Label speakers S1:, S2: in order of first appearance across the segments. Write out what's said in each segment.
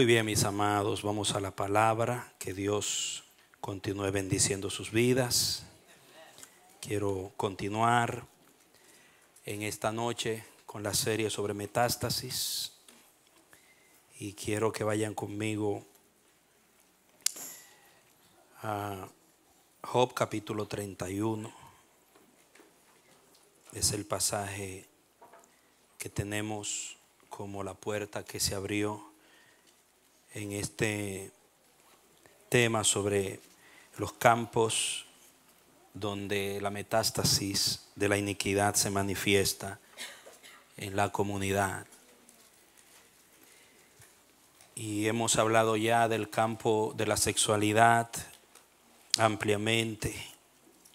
S1: Muy bien, mis amados, vamos a la palabra, que Dios continúe bendiciendo sus vidas. Quiero continuar en esta noche con la serie sobre metástasis y quiero que vayan conmigo a Job capítulo 31. Es el pasaje que tenemos como la puerta que se abrió en este tema sobre los campos donde la metástasis de la iniquidad se manifiesta en la comunidad. Y hemos hablado ya del campo de la sexualidad ampliamente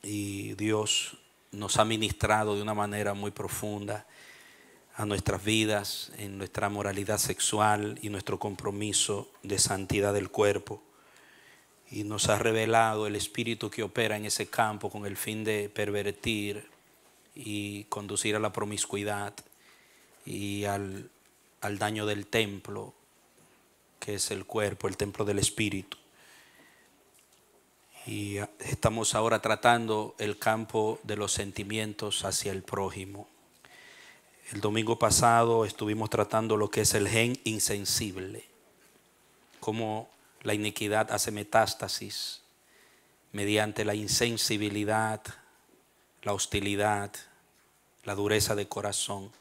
S1: y Dios nos ha ministrado de una manera muy profunda a nuestras vidas, en nuestra moralidad sexual y nuestro compromiso de santidad del cuerpo. Y nos ha revelado el espíritu que opera en ese campo con el fin de pervertir y conducir a la promiscuidad y al, al daño del templo, que es el cuerpo, el templo del espíritu. Y estamos ahora tratando el campo de los sentimientos hacia el prójimo. El domingo pasado estuvimos tratando lo que es el gen insensible, cómo la iniquidad hace metástasis mediante la insensibilidad, la hostilidad, la dureza de corazón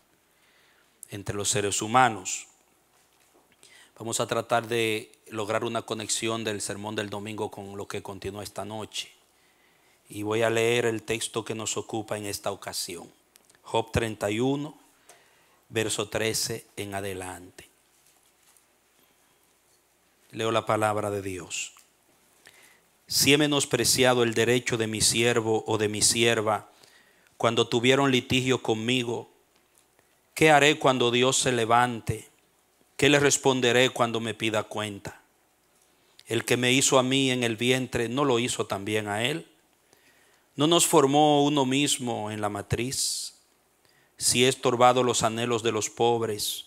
S1: entre los seres humanos. Vamos a tratar de lograr una conexión del sermón del domingo con lo que continúa esta noche. Y voy a leer el texto que nos ocupa en esta ocasión. Job 31, verso 13 en adelante. Leo la palabra de Dios. Si he menospreciado el derecho de mi siervo o de mi sierva cuando tuvieron litigio conmigo, ¿qué haré cuando Dios se levante? ¿Qué le responderé cuando me pida cuenta? El que me hizo a mí en el vientre, ¿no lo hizo también a él? ¿No nos formó uno mismo en la matriz? si he estorbado los anhelos de los pobres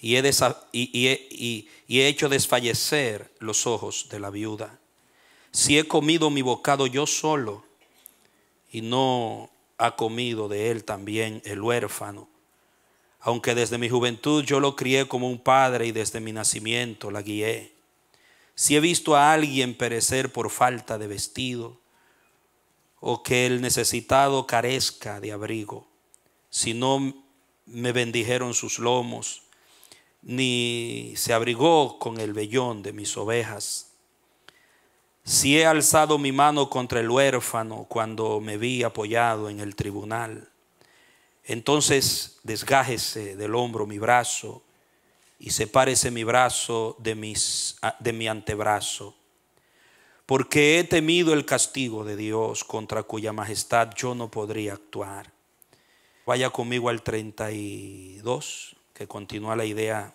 S1: y he, he, hecho desfallecer los ojos de la viuda, si he comido mi bocado yo solo y no ha comido de él también el huérfano, aunque desde mi juventud yo lo crié como un padre y desde mi nacimiento la guié, si he visto a alguien perecer por falta de vestido, o que el necesitado carezca de abrigo, si no me bendijeron sus lomos, ni se abrigó con el vellón de mis ovejas. Si he alzado mi mano contra el huérfano cuando me vi apoyado en el tribunal, entonces desgájese del hombro mi brazo y sepárese mi brazo de, mis, de mi antebrazo, porque he temido el castigo de Dios contra cuya majestad yo no podría actuar. Vaya conmigo al 32, que continúa la idea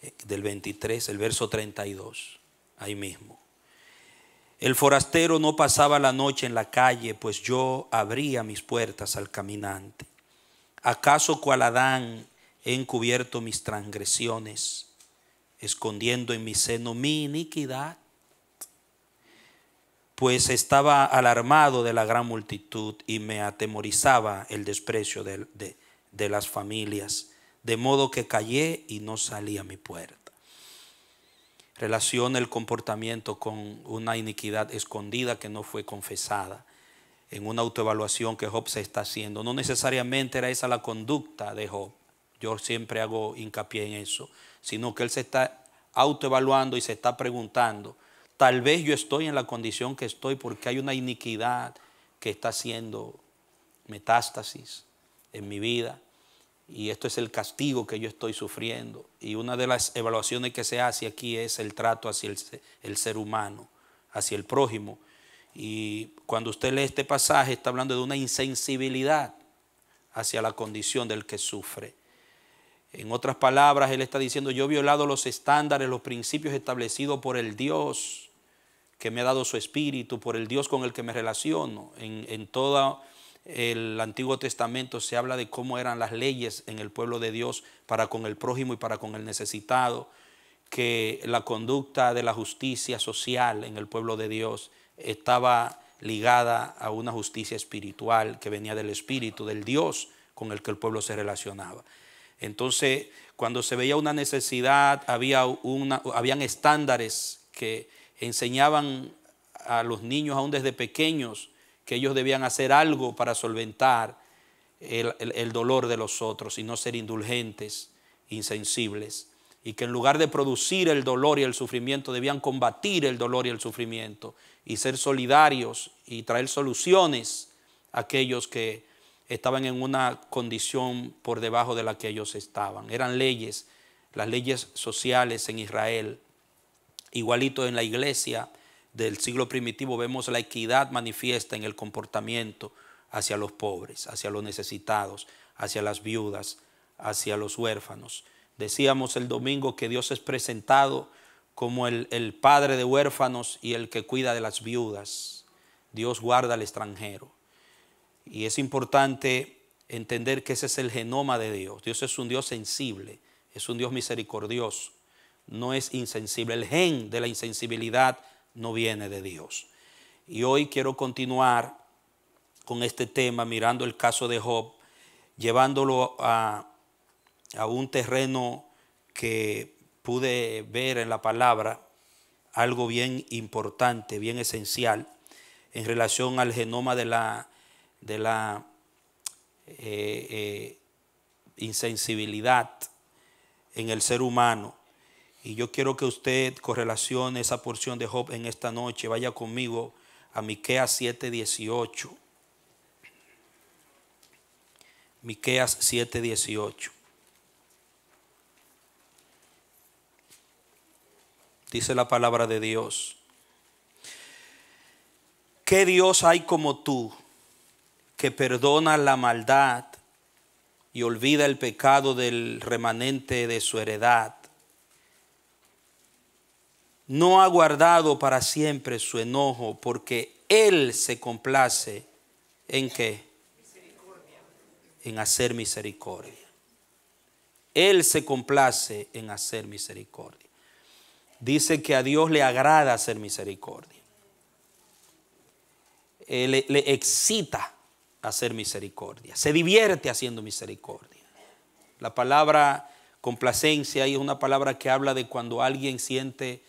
S1: eh, del 23, el verso 32, ahí mismo. El forastero no pasaba la noche en la calle, pues yo abría mis puertas al caminante. ¿Acaso cual Adán he encubierto mis transgresiones, escondiendo en mi seno mi iniquidad? pues estaba alarmado de la gran multitud y me atemorizaba el desprecio de, las familias, de modo que callé y no salí a mi puerta. Relaciona el comportamiento con una iniquidad escondida que no fue confesada en una autoevaluación que Job se está haciendo. No necesariamente era esa la conducta de Job, yo siempre hago hincapié en eso, sino que él se está autoevaluando y se está preguntando, Tal vez yo estoy en la condición que estoy porque hay una iniquidad que está haciendo metástasis en mi vida y esto es el castigo que yo estoy sufriendo. Y una de las evaluaciones que se hace aquí es el trato hacia el, ser humano, hacia el prójimo. Y cuando usted lee este pasaje está hablando de una insensibilidad hacia la condición del que sufre. En otras palabras, él está diciendo, yo he violado los estándares, los principios establecidos por el Dios que me ha dado su espíritu, por el Dios con el que me relaciono. En, todo el Antiguo Testamento se habla de cómo eran las leyes en el pueblo de Dios para con el prójimo y para con el necesitado, que la conducta de la justicia social en el pueblo de Dios estaba ligada a una justicia espiritual que venía del Espíritu, del Dios con el que el pueblo se relacionaba. Entonces, cuando se veía una necesidad, había una, habían estándares que enseñaban a los niños aún desde pequeños que ellos debían hacer algo para solventar el, dolor de los otros y no ser indulgentes, insensibles. Y que en lugar de producir el dolor y el sufrimiento, debían combatir el dolor y el sufrimiento y ser solidarios y traer soluciones a aquellos que estaban en una condición por debajo de la que ellos estaban. Eran leyes, las leyes sociales en Israel Igualito en la iglesia del siglo primitivo vemos la equidad manifiesta en el comportamiento hacia los pobres, hacia los necesitados, hacia las viudas, hacia los huérfanos. Decíamos el domingo que Dios es presentado como el, padre de huérfanos y el que cuida de las viudas. Dios guarda al extranjero. Y es importante entender que ese es el genoma de Dios. Dios es un Dios sensible, es un Dios misericordioso, no es insensible. El gen de la insensibilidad no viene de Dios. Y hoy quiero continuar con este tema, mirando el caso de Job, llevándolo a, un terreno que pude ver en la palabra, algo bien importante, bien esencial, en relación al genoma de la, de la eh, eh, insensibilidad en el ser humano. Y yo quiero que usted correlacione esa porción de Job en esta noche. Vaya conmigo a Miqueas 7:18. Miqueas 7:18. Dice la palabra de Dios. ¿Qué Dios hay como tú que perdona la maldad y olvida el pecado del remanente de su heredad? no ha guardado para siempre su enojo, porque Él se complace en qué? En hacer misericordia. Él se complace en hacer misericordia. Dice que a Dios le agrada hacer misericordia. le, le excita hacer misericordia. Se divierte haciendo misericordia. La palabra complacencia es una palabra que habla de cuando alguien siente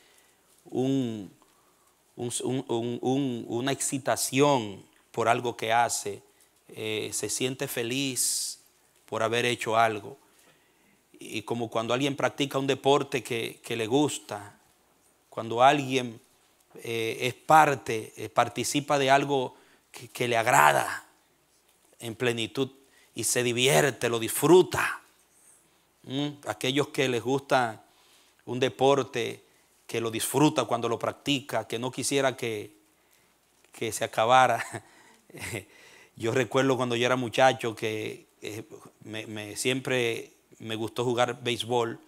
S1: una excitación por algo que hace, eh, se siente feliz por haber hecho algo. Y como cuando alguien practica un deporte que, le gusta, cuando alguien eh, es parte, eh, participa de algo que, le agrada en plenitud y se divierte, lo disfruta. Mm, aquellos que les gusta un deporte que lo disfruta cuando lo practica, que no quisiera que, que se acabara. yo recuerdo cuando yo era muchacho que eh, siempre me gustó jugar béisbol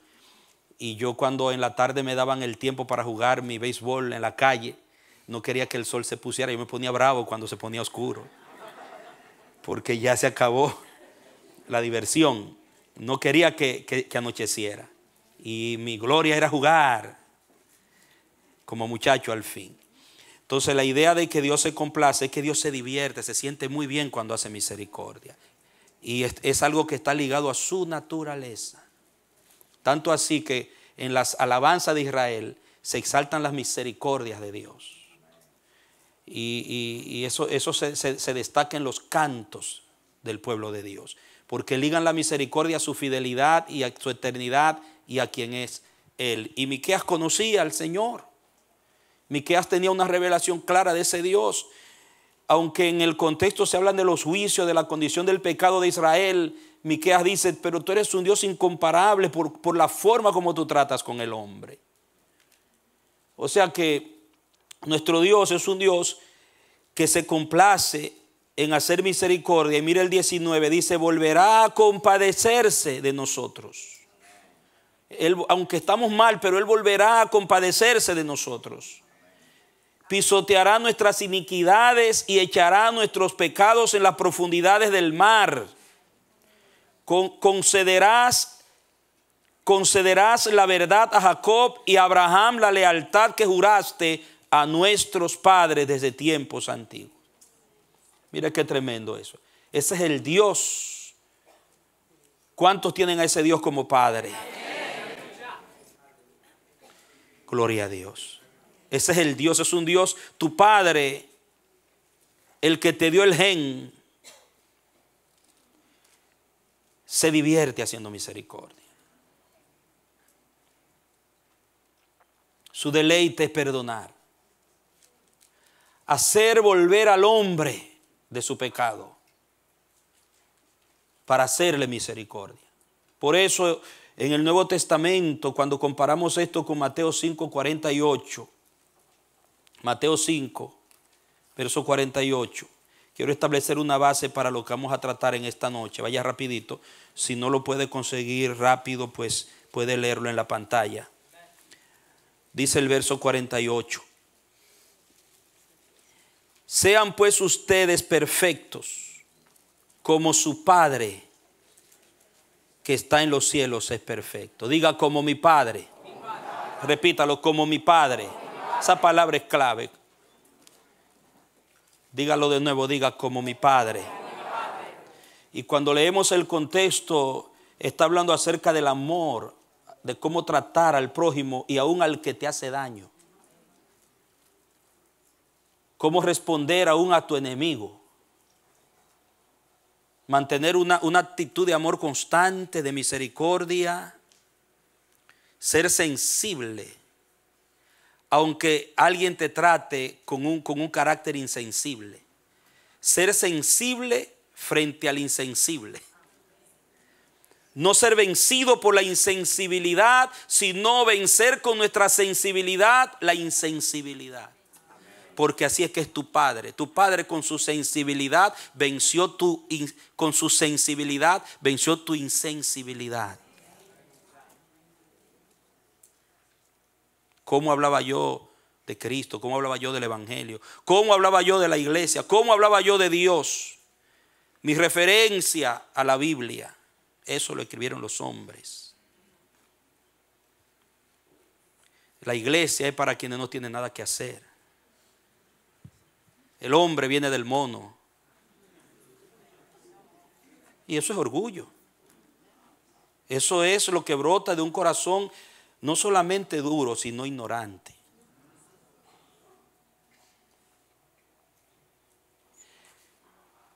S1: y yo cuando en la tarde me daban el tiempo para jugar mi béisbol en la calle, no quería que el sol se pusiera, yo me ponía bravo cuando se ponía oscuro, porque ya se acabó la diversión, no quería que, que anocheciera. Y mi gloria era jugar, como muchacho al fin. Entonces la idea de que Dios se complace es que Dios se divierte, se siente muy bien cuando hace misericordia. Y es, algo que está ligado a su naturaleza. Tanto así que en las alabanzas de Israel se exaltan las misericordias de Dios. Y, eso, se, se destaca en los cantos del pueblo de Dios, porque ligan la misericordia a su fidelidad y a su eternidad y a quien es Él. Y Miqueas conocía al Señor. Miqueas tenía una revelación clara de ese Dios. Aunque en el contexto se hablan de los juicios, de la condición del pecado de Israel, Miqueas dice, pero tú eres un Dios incomparable por, la forma como tú tratas con el hombre. O sea que nuestro Dios es un Dios que se complace en hacer misericordia. Y mira el 19, dice, volverá a compadecerse de nosotros. aunque estamos mal, pero Él volverá a compadecerse de nosotros pisoteará nuestras iniquidades y echará nuestros pecados en las profundidades del mar. concederás, concederás la verdad a Jacob y a Abraham la lealtad que juraste a nuestros padres desde tiempos antiguos. Mira qué tremendo eso. Ese es el Dios. ¿Cuántos tienen a ese Dios como Padre? Gloria a Dios. Ese es el Dios, es un Dios, tu Padre, el que te dio el gen, se divierte haciendo misericordia. Su deleite es perdonar, hacer volver al hombre de su pecado para hacerle misericordia. Por eso en el Nuevo Testamento, cuando comparamos esto con Mateo 5, 48, Mateo 5, verso 48. Quiero establecer una base para lo que vamos a tratar en esta noche. Vaya rapidito. Si no lo puede conseguir rápido, pues puede leerlo en la pantalla. Dice el verso 48. Sean pues ustedes perfectos, como su Padre que está en los cielos es perfecto. Diga como mi Padre. Mi padre. Repítalo, como mi Padre esa palabra es clave. Dígalo de nuevo, diga como mi padre. Y cuando leemos el contexto, está hablando acerca del amor, de cómo tratar al prójimo y aún al que te hace daño. Cómo responder aún a tu enemigo. Mantener una, una actitud de amor constante, de misericordia. Ser sensible aunque alguien te trate con un, con un carácter insensible. Ser sensible frente al insensible. No ser vencido por la insensibilidad, sino vencer con nuestra sensibilidad la insensibilidad. Porque así es que es tu padre. Tu padre con su sensibilidad venció tu con su sensibilidad venció tu insensibilidad. cómo hablaba yo de Cristo, cómo hablaba yo del Evangelio, cómo hablaba yo de la iglesia, cómo hablaba yo de Dios. Mi referencia a la Biblia, eso lo escribieron los hombres. La iglesia es para quienes no tienen nada que hacer. El hombre viene del mono. Y eso es orgullo. Eso es lo que brota de un corazón no solamente duro, sino ignorante.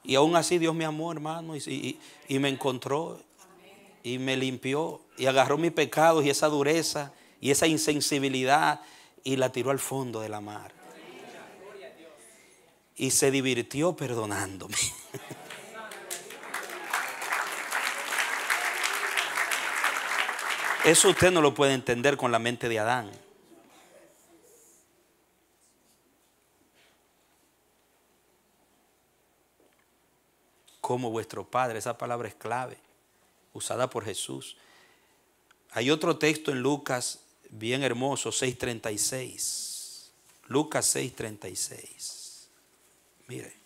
S1: Y aún así Dios me amó, hermano, y, y, me encontró y me limpió y agarró mis pecados y esa dureza y esa insensibilidad y la tiró al fondo de la mar. Y se divirtió perdonándome. Eso usted no lo puede entender con la mente de Adán. Como vuestro Padre, esa palabra es clave, usada por Jesús. Hay otro texto en Lucas bien hermoso, 6.36. Lucas 6.36. Mire.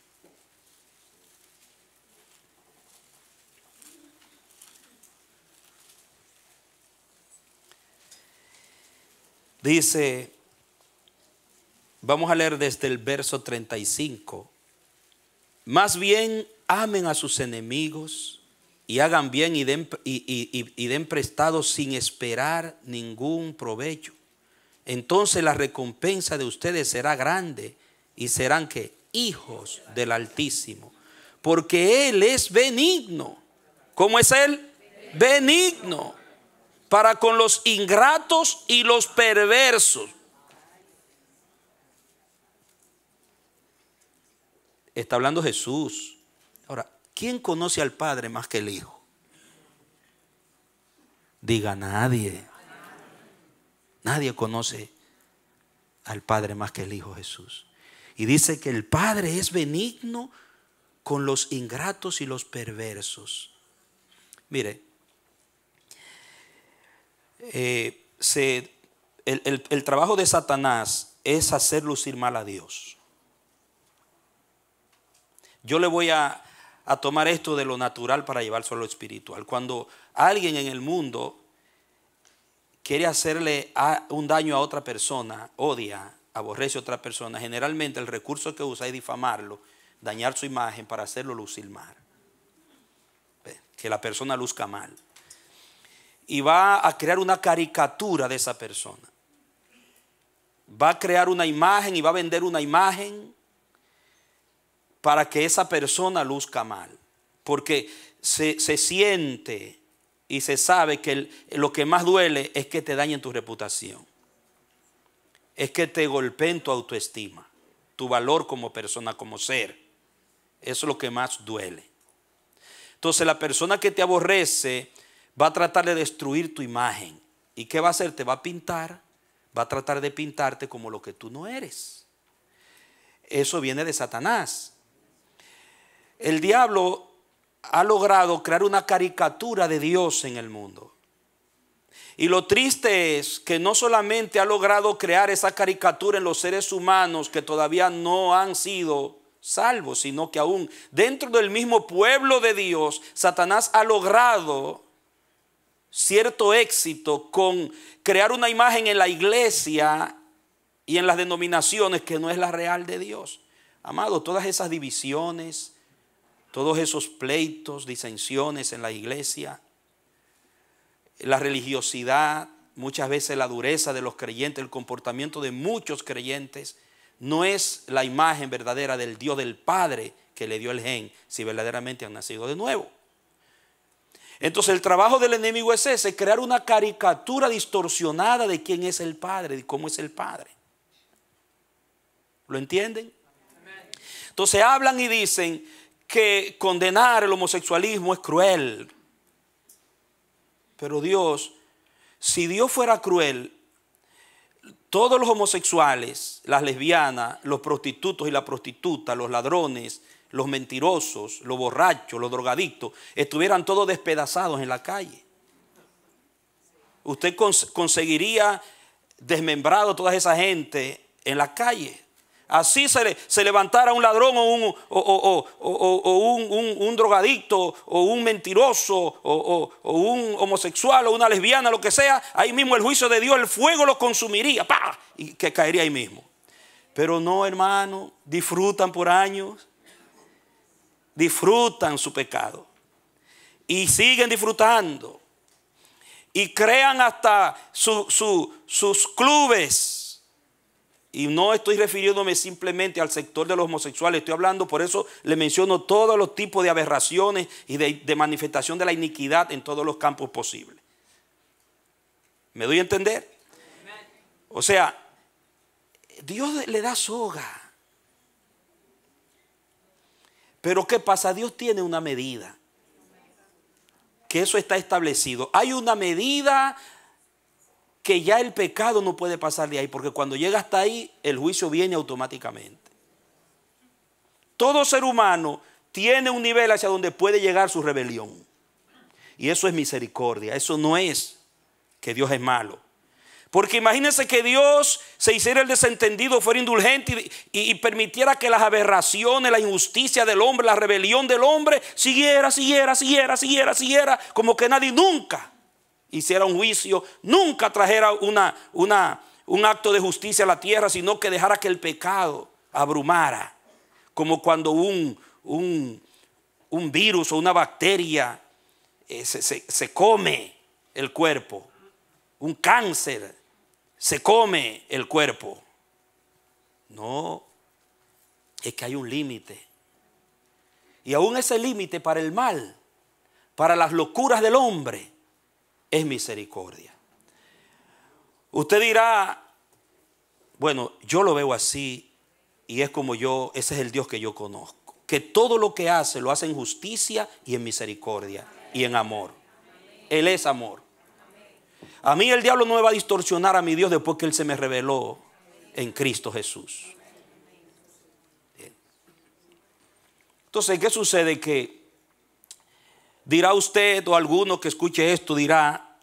S1: Dice, vamos a leer desde el verso 35. Más bien amen a sus enemigos y hagan bien y den, prestado sin esperar ningún provecho. Entonces la recompensa de ustedes será grande y serán que hijos del Altísimo. Porque Él es benigno. ¿Cómo es Él? Benigno para con los ingratos y los perversos. Está hablando Jesús. Ahora, ¿quién conoce al Padre más que el Hijo? Diga nadie. Nadie conoce al Padre más que el Hijo Jesús. Y dice que el Padre es benigno con los ingratos y los perversos. Mire, eh, el, trabajo de Satanás es hacer lucir mal a Dios. Yo le voy a, a tomar esto de lo natural para llevarlo a lo espiritual. Cuando alguien en el mundo quiere hacerle un daño a otra persona, odia, aborrece a otra persona, generalmente el recurso que usa es difamarlo, dañar su imagen para hacerlo lucir mal. Que la persona luzca mal y va a crear una caricatura de esa persona. Va a crear una imagen y va a vender una imagen para que esa persona luzca mal. Porque se, siente y se sabe que lo que más duele es que te dañen tu reputación. Es que te golpeen tu autoestima, tu valor como persona, como ser. Eso es lo que más duele. Entonces la persona que te aborrece va a tratar de destruir tu imagen. ¿Y qué va a hacer? Te va a pintar, va a tratar de pintarte como lo que tú no eres. Eso viene de Satanás. El diablo ha logrado crear una caricatura de Dios en el mundo. Y lo triste es que no solamente ha logrado crear esa caricatura en los seres humanos que todavía no han sido salvos, sino que aún dentro del mismo pueblo de Dios, Satanás ha logrado cierto éxito con crear una imagen en la iglesia y en las denominaciones que no es la real de Dios. Amado, todas esas divisiones, todos esos pleitos, disensiones en la iglesia, la religiosidad, muchas veces la dureza de los creyentes, el comportamiento de muchos creyentes, no es la imagen verdadera del Dios del Padre que le dio el gen si verdaderamente han nacido de nuevo. Entonces el trabajo del enemigo es ese, crear una caricatura distorsionada de quién es el Padre, de cómo es el Padre. ¿Lo entienden? Entonces hablan y dicen que condenar el homosexualismo es cruel. Pero Dios, si Dios fuera cruel, todos los homosexuales, las lesbianas, los prostitutos y la prostituta, los ladrones, los mentirosos, los borrachos, los drogadictos, estuvieran todos despedazados en la calle. Usted conseguiría desmembrado toda esa gente en la calle. Así se, levantara un ladrón o un, drogadicto o un mentiroso o, un homosexual o una lesbiana, lo que sea, ahí mismo el juicio de Dios, el fuego lo consumiría, y que caería ahí mismo. Pero no, hermano, disfrutan por años disfrutan su pecado y siguen disfrutando y crean hasta sus clubes. Y no estoy refiriéndome simplemente al sector de los homosexuales, estoy hablando, por eso le menciono todos los tipos de aberraciones y de, de manifestación de la iniquidad en todos los campos posibles. ¿Me doy a entender? O sea, Dios le da soga. Pero ¿qué pasa? Dios tiene una medida. Que eso está establecido. Hay una medida que ya el pecado no puede pasar de ahí, porque cuando llega hasta ahí, el juicio viene automáticamente. Todo ser humano tiene un nivel hacia donde puede llegar su rebelión. Y eso es misericordia, eso no es que Dios es malo. Porque imagínense que Dios se hiciera el desentendido, fuera indulgente y, permitiera que las aberraciones, la injusticia del hombre, la rebelión del hombre siguiera, siguiera, siguiera, siguiera, siguiera, como que nadie nunca hiciera un juicio, nunca trajera una, una, un acto de justicia a la tierra, sino que dejara que el pecado abrumara, como cuando un, un, virus o una bacteria eh, se come el cuerpo, un cáncer se come el cuerpo. No, es que hay un límite. Y aún ese límite para el mal, para las locuras del hombre, es misericordia. Usted dirá, bueno, yo lo veo así y es como yo, ese es el Dios que yo conozco, que todo lo que hace lo hace en justicia y en misericordia y en amor. Él es amor. A mí el diablo no me va a distorsionar a mi Dios después que Él se me reveló en Cristo Jesús. Entonces, ¿qué sucede? Que dirá usted o alguno que escuche esto dirá,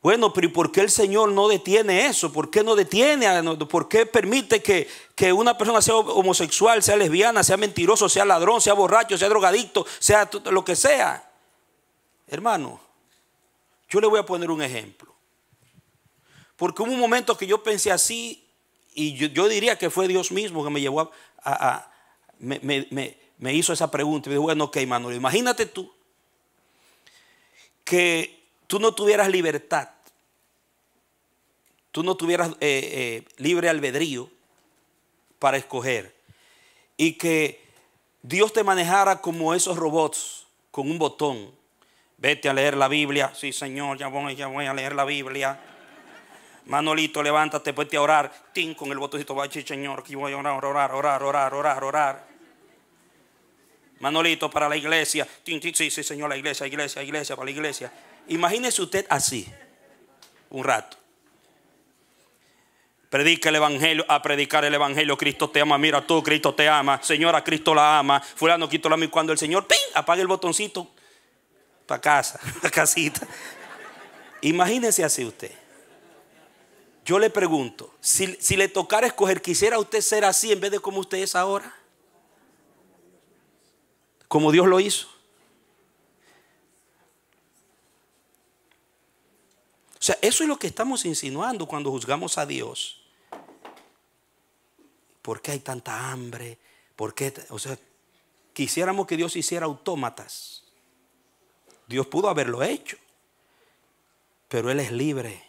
S1: bueno, pero ¿y por qué el Señor no detiene eso? ¿Por qué no detiene? ¿Por qué permite que, que una persona sea homosexual, sea lesbiana, sea mentiroso, sea ladrón, sea borracho, sea drogadicto, sea lo que sea? Hermano. Yo le voy a poner un ejemplo. Porque hubo un momento que yo pensé así y yo, diría que fue Dios mismo que me llevó a... me, hizo esa pregunta y me dijo, bueno, ok, Manuel, imagínate tú que tú no tuvieras libertad, tú no tuvieras eh, eh, libre albedrío para escoger y que Dios te manejara como esos robots con un botón Vete a leer la Biblia. Sí, Señor, ya voy, ya voy a leer la Biblia. Manolito, levántate, vete a orar. Tin con el botoncito, va, Señor, Aquí voy a orar, orar, orar, orar, orar, orar. Manolito, para la iglesia. Tin, sí, sí, Señor, la iglesia, iglesia, iglesia, para la iglesia. Imagínese usted así, un rato. Predica el evangelio, a predicar el evangelio. Cristo te ama, mira tú, Cristo te ama. Señora, Cristo la ama. Fulano, Cristo la ama. cuando el Señor, pin, apague el botoncito, a casa, la casita. Imagínese así usted. Yo le pregunto, si, si, le tocara escoger, ¿quisiera usted ser así en vez de como usted es ahora? Como Dios lo hizo. O sea, eso es lo que estamos insinuando cuando juzgamos a Dios. ¿Por qué hay tanta hambre? ¿Por qué? O sea, quisiéramos que Dios hiciera autómatas Dios pudo haberlo hecho, pero Él es libre.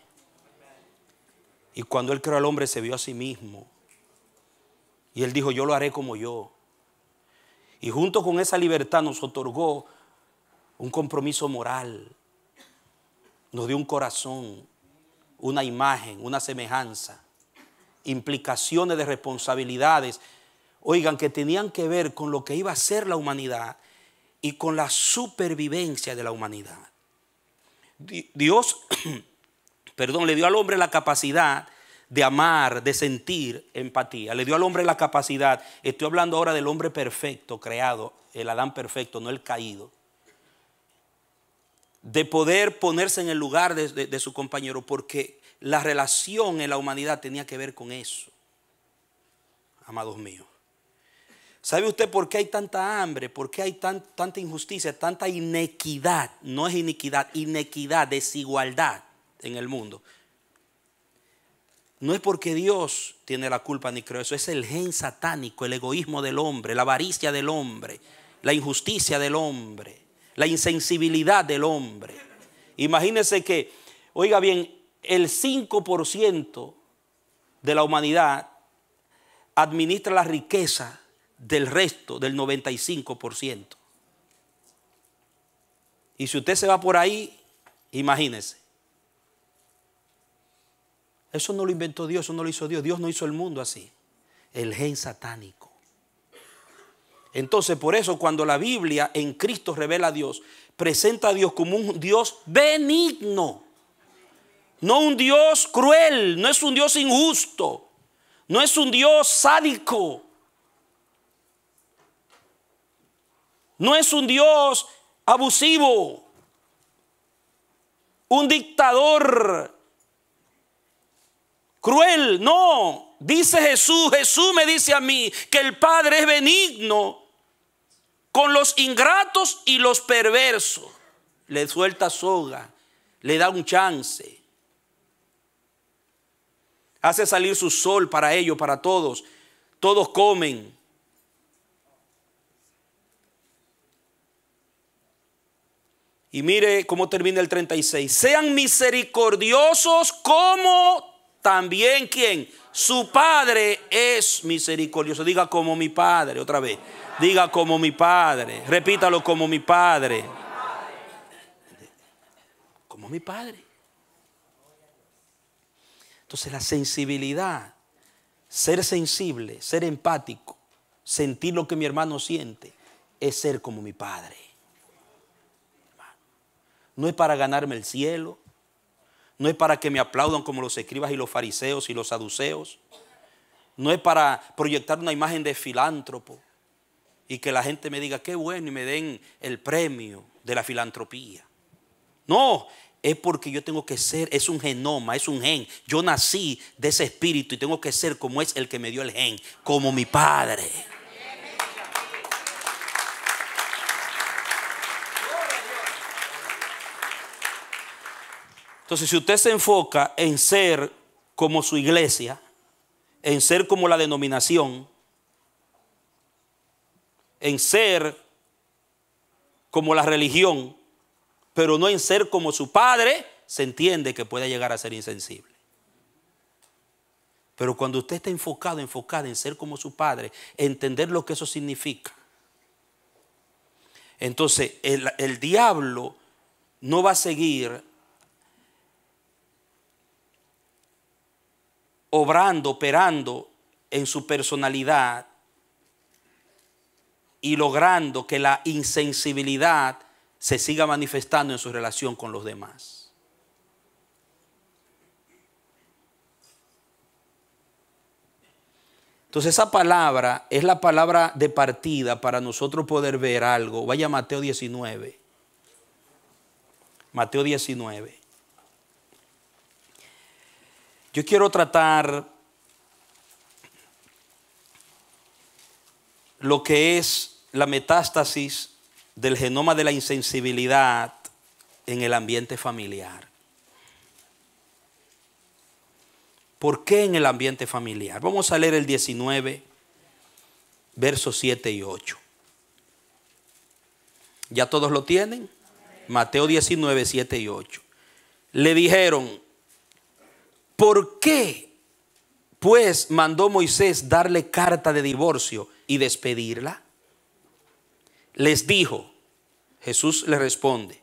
S1: Y cuando Él creó al hombre se vio a sí mismo. Y Él dijo, yo lo haré como yo. Y junto con esa libertad nos otorgó un compromiso moral. Nos dio un corazón, una imagen, una semejanza, implicaciones de responsabilidades, oigan, que tenían que ver con lo que iba a ser la humanidad y con la supervivencia de la humanidad. Dios, perdón, le dio al hombre la capacidad de amar, de sentir empatía. Le dio al hombre la capacidad, estoy hablando ahora del hombre perfecto, creado, el Adán perfecto, no el caído, de poder ponerse en el lugar de, de su compañero, porque la relación en la humanidad tenía que ver con eso, amados míos. ¿Sabe usted por qué hay tanta hambre? ¿Por qué hay tanta injusticia, tanta inequidad? No es iniquidad, inequidad, desigualdad en el mundo. No es porque Dios tiene la culpa ni creo eso, es el gen satánico, el egoísmo del hombre, la avaricia del hombre, la injusticia del hombre, la insensibilidad del hombre. Imagínense que, oiga bien, el 5% de la humanidad administra la riqueza del resto, del 95%. Y si usted se va por ahí, imagínese. Eso no lo inventó Dios, eso no lo hizo Dios. Dios no hizo el mundo así. El gen satánico. Entonces, por eso cuando la Biblia en Cristo revela a Dios, presenta a Dios como un Dios benigno. No un Dios cruel, no es un Dios injusto, no es un Dios sádico, No es un Dios abusivo, un dictador cruel, no. Dice Jesús, Jesús me dice a mí que el Padre es benigno con los ingratos y los perversos. Le suelta soga, le da un chance. Hace salir su sol para ellos, para todos. Todos comen, Y mire cómo termina el 36. Sean misericordiosos como también quien su padre es misericordioso. Diga como mi padre, otra vez. Diga como mi padre. Repítalo como mi padre. Como mi padre. Entonces la sensibilidad, ser sensible, ser empático, sentir lo que mi hermano siente, es ser como mi padre. No es para ganarme el cielo. No es para que me aplaudan como los escribas y los fariseos y los saduceos. No es para proyectar una imagen de filántropo y que la gente me diga, qué bueno, y me den el premio de la filantropía. No, es porque yo tengo que ser, es un genoma, es un gen. Yo nací de ese espíritu y tengo que ser como es el que me dio el gen, como mi padre. Entonces, si usted se enfoca en ser como su iglesia, en ser como la denominación, en ser como la religión, pero no en ser como su padre, se entiende que puede llegar a ser insensible. Pero cuando usted está enfocado, enfocada en ser como su padre, entender lo que eso significa. Entonces, el, el diablo no va a seguir obrando, operando en su personalidad y logrando que la insensibilidad se siga manifestando en su relación con los demás. Entonces esa palabra es la palabra de partida para nosotros poder ver algo. Vaya Mateo 19. Mateo 19. Yo quiero tratar lo que es la metástasis del genoma de la insensibilidad en el ambiente familiar. ¿Por qué en el ambiente familiar? Vamos a leer el 19, versos 7 y 8. ¿Ya todos lo tienen? Mateo 19, 7 y 8. Le dijeron, ¿Por qué, pues, mandó Moisés darle carta de divorcio y despedirla? Les dijo, Jesús le responde,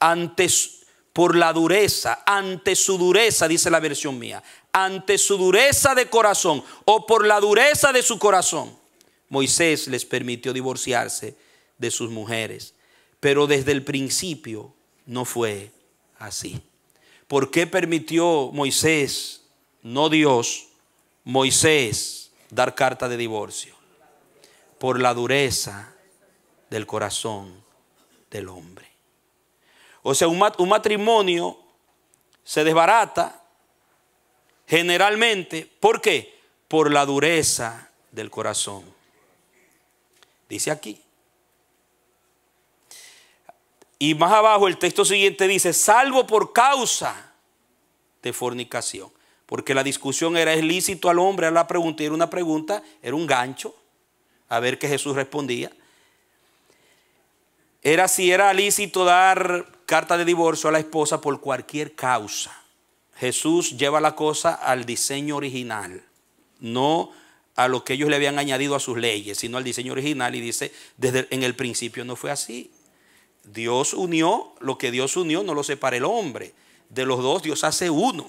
S1: antes por la dureza, ante su dureza, dice la versión mía, ante su dureza de corazón o por la dureza de su corazón, Moisés les permitió divorciarse de sus mujeres, pero desde el principio no fue así. ¿Por qué permitió Moisés, no Dios, Moisés dar carta de divorcio? Por la dureza del corazón del hombre. O sea, un matrimonio se desbarata generalmente. ¿Por qué? Por la dureza del corazón. Dice aquí, y más abajo el texto siguiente dice, salvo por causa de fornicación. Porque la discusión era, ¿es lícito al hombre? a la pregunta, era una pregunta, era un gancho. A ver qué Jesús respondía. Era si era lícito dar carta de divorcio a la esposa por cualquier causa. Jesús lleva la cosa al diseño original, no a lo que ellos le habían añadido a sus leyes, sino al diseño original y dice, desde en el principio no fue así. Dios unió, lo que Dios unió no lo separa el hombre. De los dos Dios hace uno.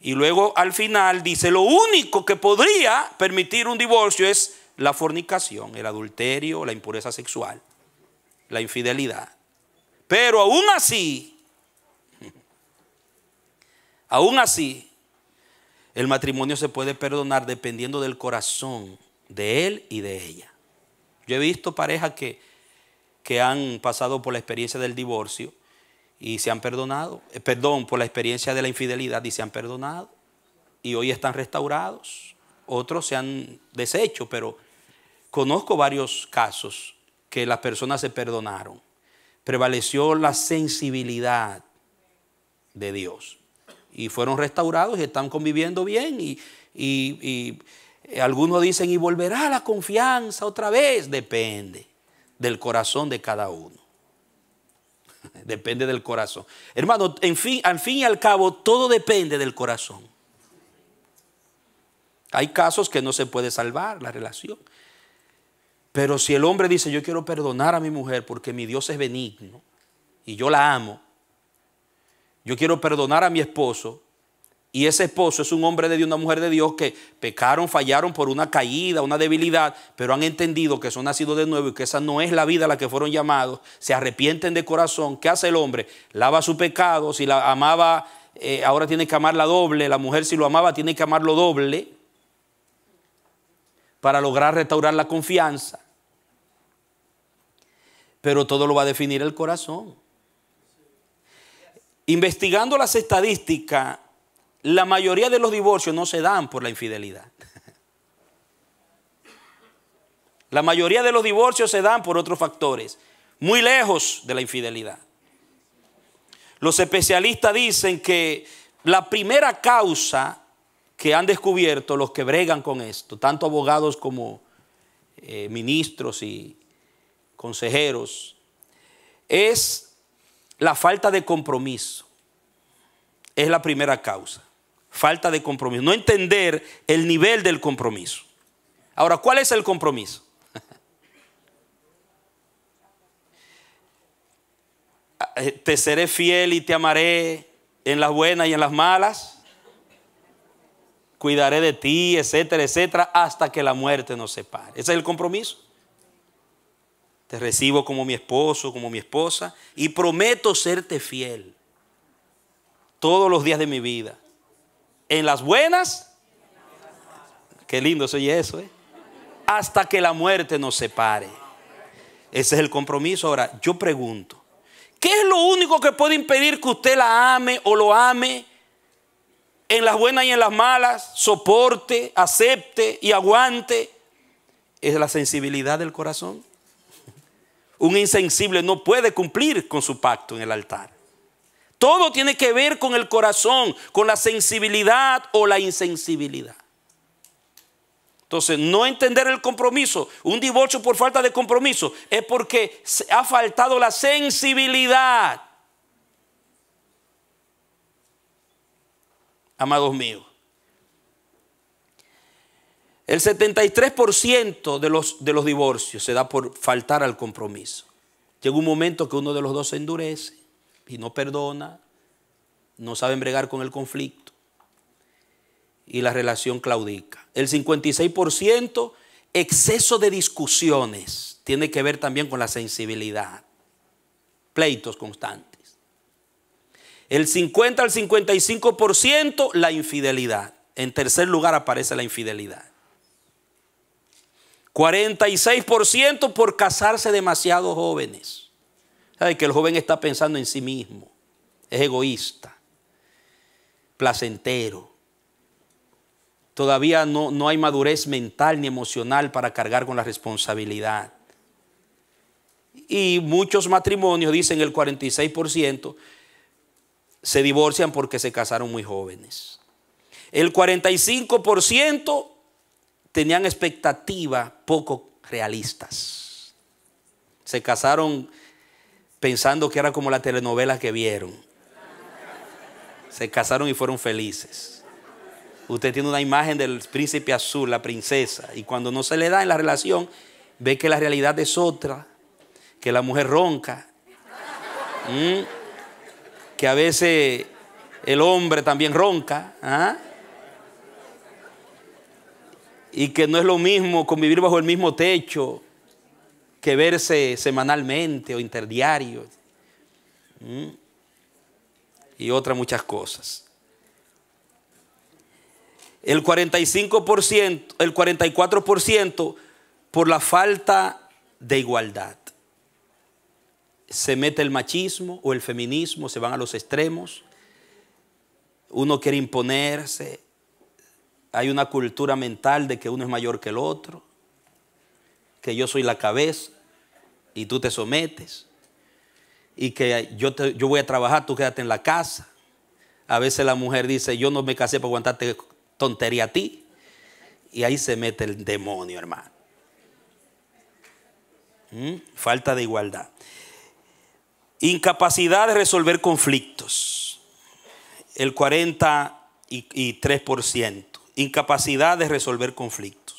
S1: Y luego al final dice, lo único que podría permitir un divorcio es la fornicación, el adulterio, la impureza sexual, la infidelidad. Pero aún así, aún así, el matrimonio se puede perdonar dependiendo del corazón de él y de ella. Yo he visto parejas que que han pasado por la experiencia del divorcio y se han perdonado, eh, perdón, por la experiencia de la infidelidad y se han perdonado y hoy están restaurados. Otros se han deshecho, pero conozco varios casos que las personas se perdonaron. Prevaleció la sensibilidad de Dios y fueron restaurados y están conviviendo bien y, y algunos dicen, y volverá la confianza otra vez, depende del corazón de cada uno. Depende del corazón. Hermano, en fin, al fin y al cabo, todo depende del corazón. Hay casos que no se puede salvar la relación. Pero si el hombre dice, yo quiero perdonar a mi mujer porque mi Dios es benigno y yo la amo, yo quiero perdonar a mi esposo y ese esposo es un hombre de Dios, una mujer de Dios que pecaron, fallaron por una caída, una debilidad, pero han entendido que son nacidos de nuevo y que esa no es la vida a la que fueron llamados, se arrepienten de corazón. ¿Qué hace el hombre? Lava su pecado, si la amaba, eh, ahora tiene que amarla doble, la mujer si lo amaba tiene que amarlo doble para lograr restaurar la confianza. Pero todo lo va a definir el corazón. Investigando las estadísticas, la mayoría de los divorcios no se dan por la infidelidad. La mayoría de los divorcios se dan por otros factores, muy lejos de la infidelidad. Los especialistas dicen que la primera causa que han descubierto los que bregan con esto, tanto abogados como eh, ministros y consejeros, es la falta de compromiso. Es la primera causa falta de compromiso, no entender el nivel del compromiso. Ahora, ¿cuál es el compromiso? Eh, te seré fiel y te amaré en las buenas y en las malas. Cuidaré de ti, etcétera, etcétera, hasta que la muerte nos separe. Ese es el compromiso. Te recibo como mi esposo, como mi esposa, y prometo serte fiel todos los días de mi vida en las buenas. Qué lindo soy eso, ¿eh? Hasta que la muerte nos separe. Ese es el compromiso. Ahora, yo pregunto, ¿qué es lo único que puede impedir que usted la ame o lo ame en las buenas y en las malas, soporte, acepte y aguante? Es la sensibilidad del corazón. Un insensible no puede cumplir con su pacto en el altar. Todo tiene que ver con el corazón, con la sensibilidad o la insensibilidad. Entonces, no entender el compromiso, un divorcio por falta de compromiso, es porque ha faltado la sensibilidad. Amados míos, el 73% de los, de los divorcios se da por faltar al compromiso. Llega un momento que uno de los dos se endurece y no perdona, no sabe bregar con el conflicto y la relación claudica. El 56% exceso de discusiones tiene que ver también con la sensibilidad, pleitos constantes. El 50 al 55% la infidelidad. En tercer lugar aparece la infidelidad. 46% por casarse demasiado jóvenes. Que el joven está pensando en sí mismo. Es egoísta, placentero. Todavía no, no hay madurez mental ni emocional para cargar con la responsabilidad. Y muchos matrimonios, dicen el 46%, se divorcian porque se casaron muy jóvenes. El 45% tenían expectativas poco realistas. Se casaron pensando que era como la telenovela que vieron. Se casaron y fueron felices. Usted tiene una imagen del príncipe azul, la princesa, y cuando no se le da en la relación, ve que la realidad es otra, que la mujer ronca, que a veces el hombre también ronca, ¿ah? y que no es lo mismo convivir bajo el mismo techo, que verse semanalmente o interdiario. Y otras muchas cosas. El 45%, el 44% por la falta de igualdad. Se mete el machismo o el feminismo, se van a los extremos. Uno quiere imponerse. Hay una cultura mental de que uno es mayor que el otro que yo soy la cabeza y tú te sometes. Y que yo, yo voy a trabajar, tú quédate en la casa. A veces la mujer dice, yo no me casé para aguantarte tontería a ti. Y ahí se mete el demonio, hermano. ¿Mm? Falta de igualdad. Incapacidad de resolver conflictos. El 43%. Incapacidad de resolver conflictos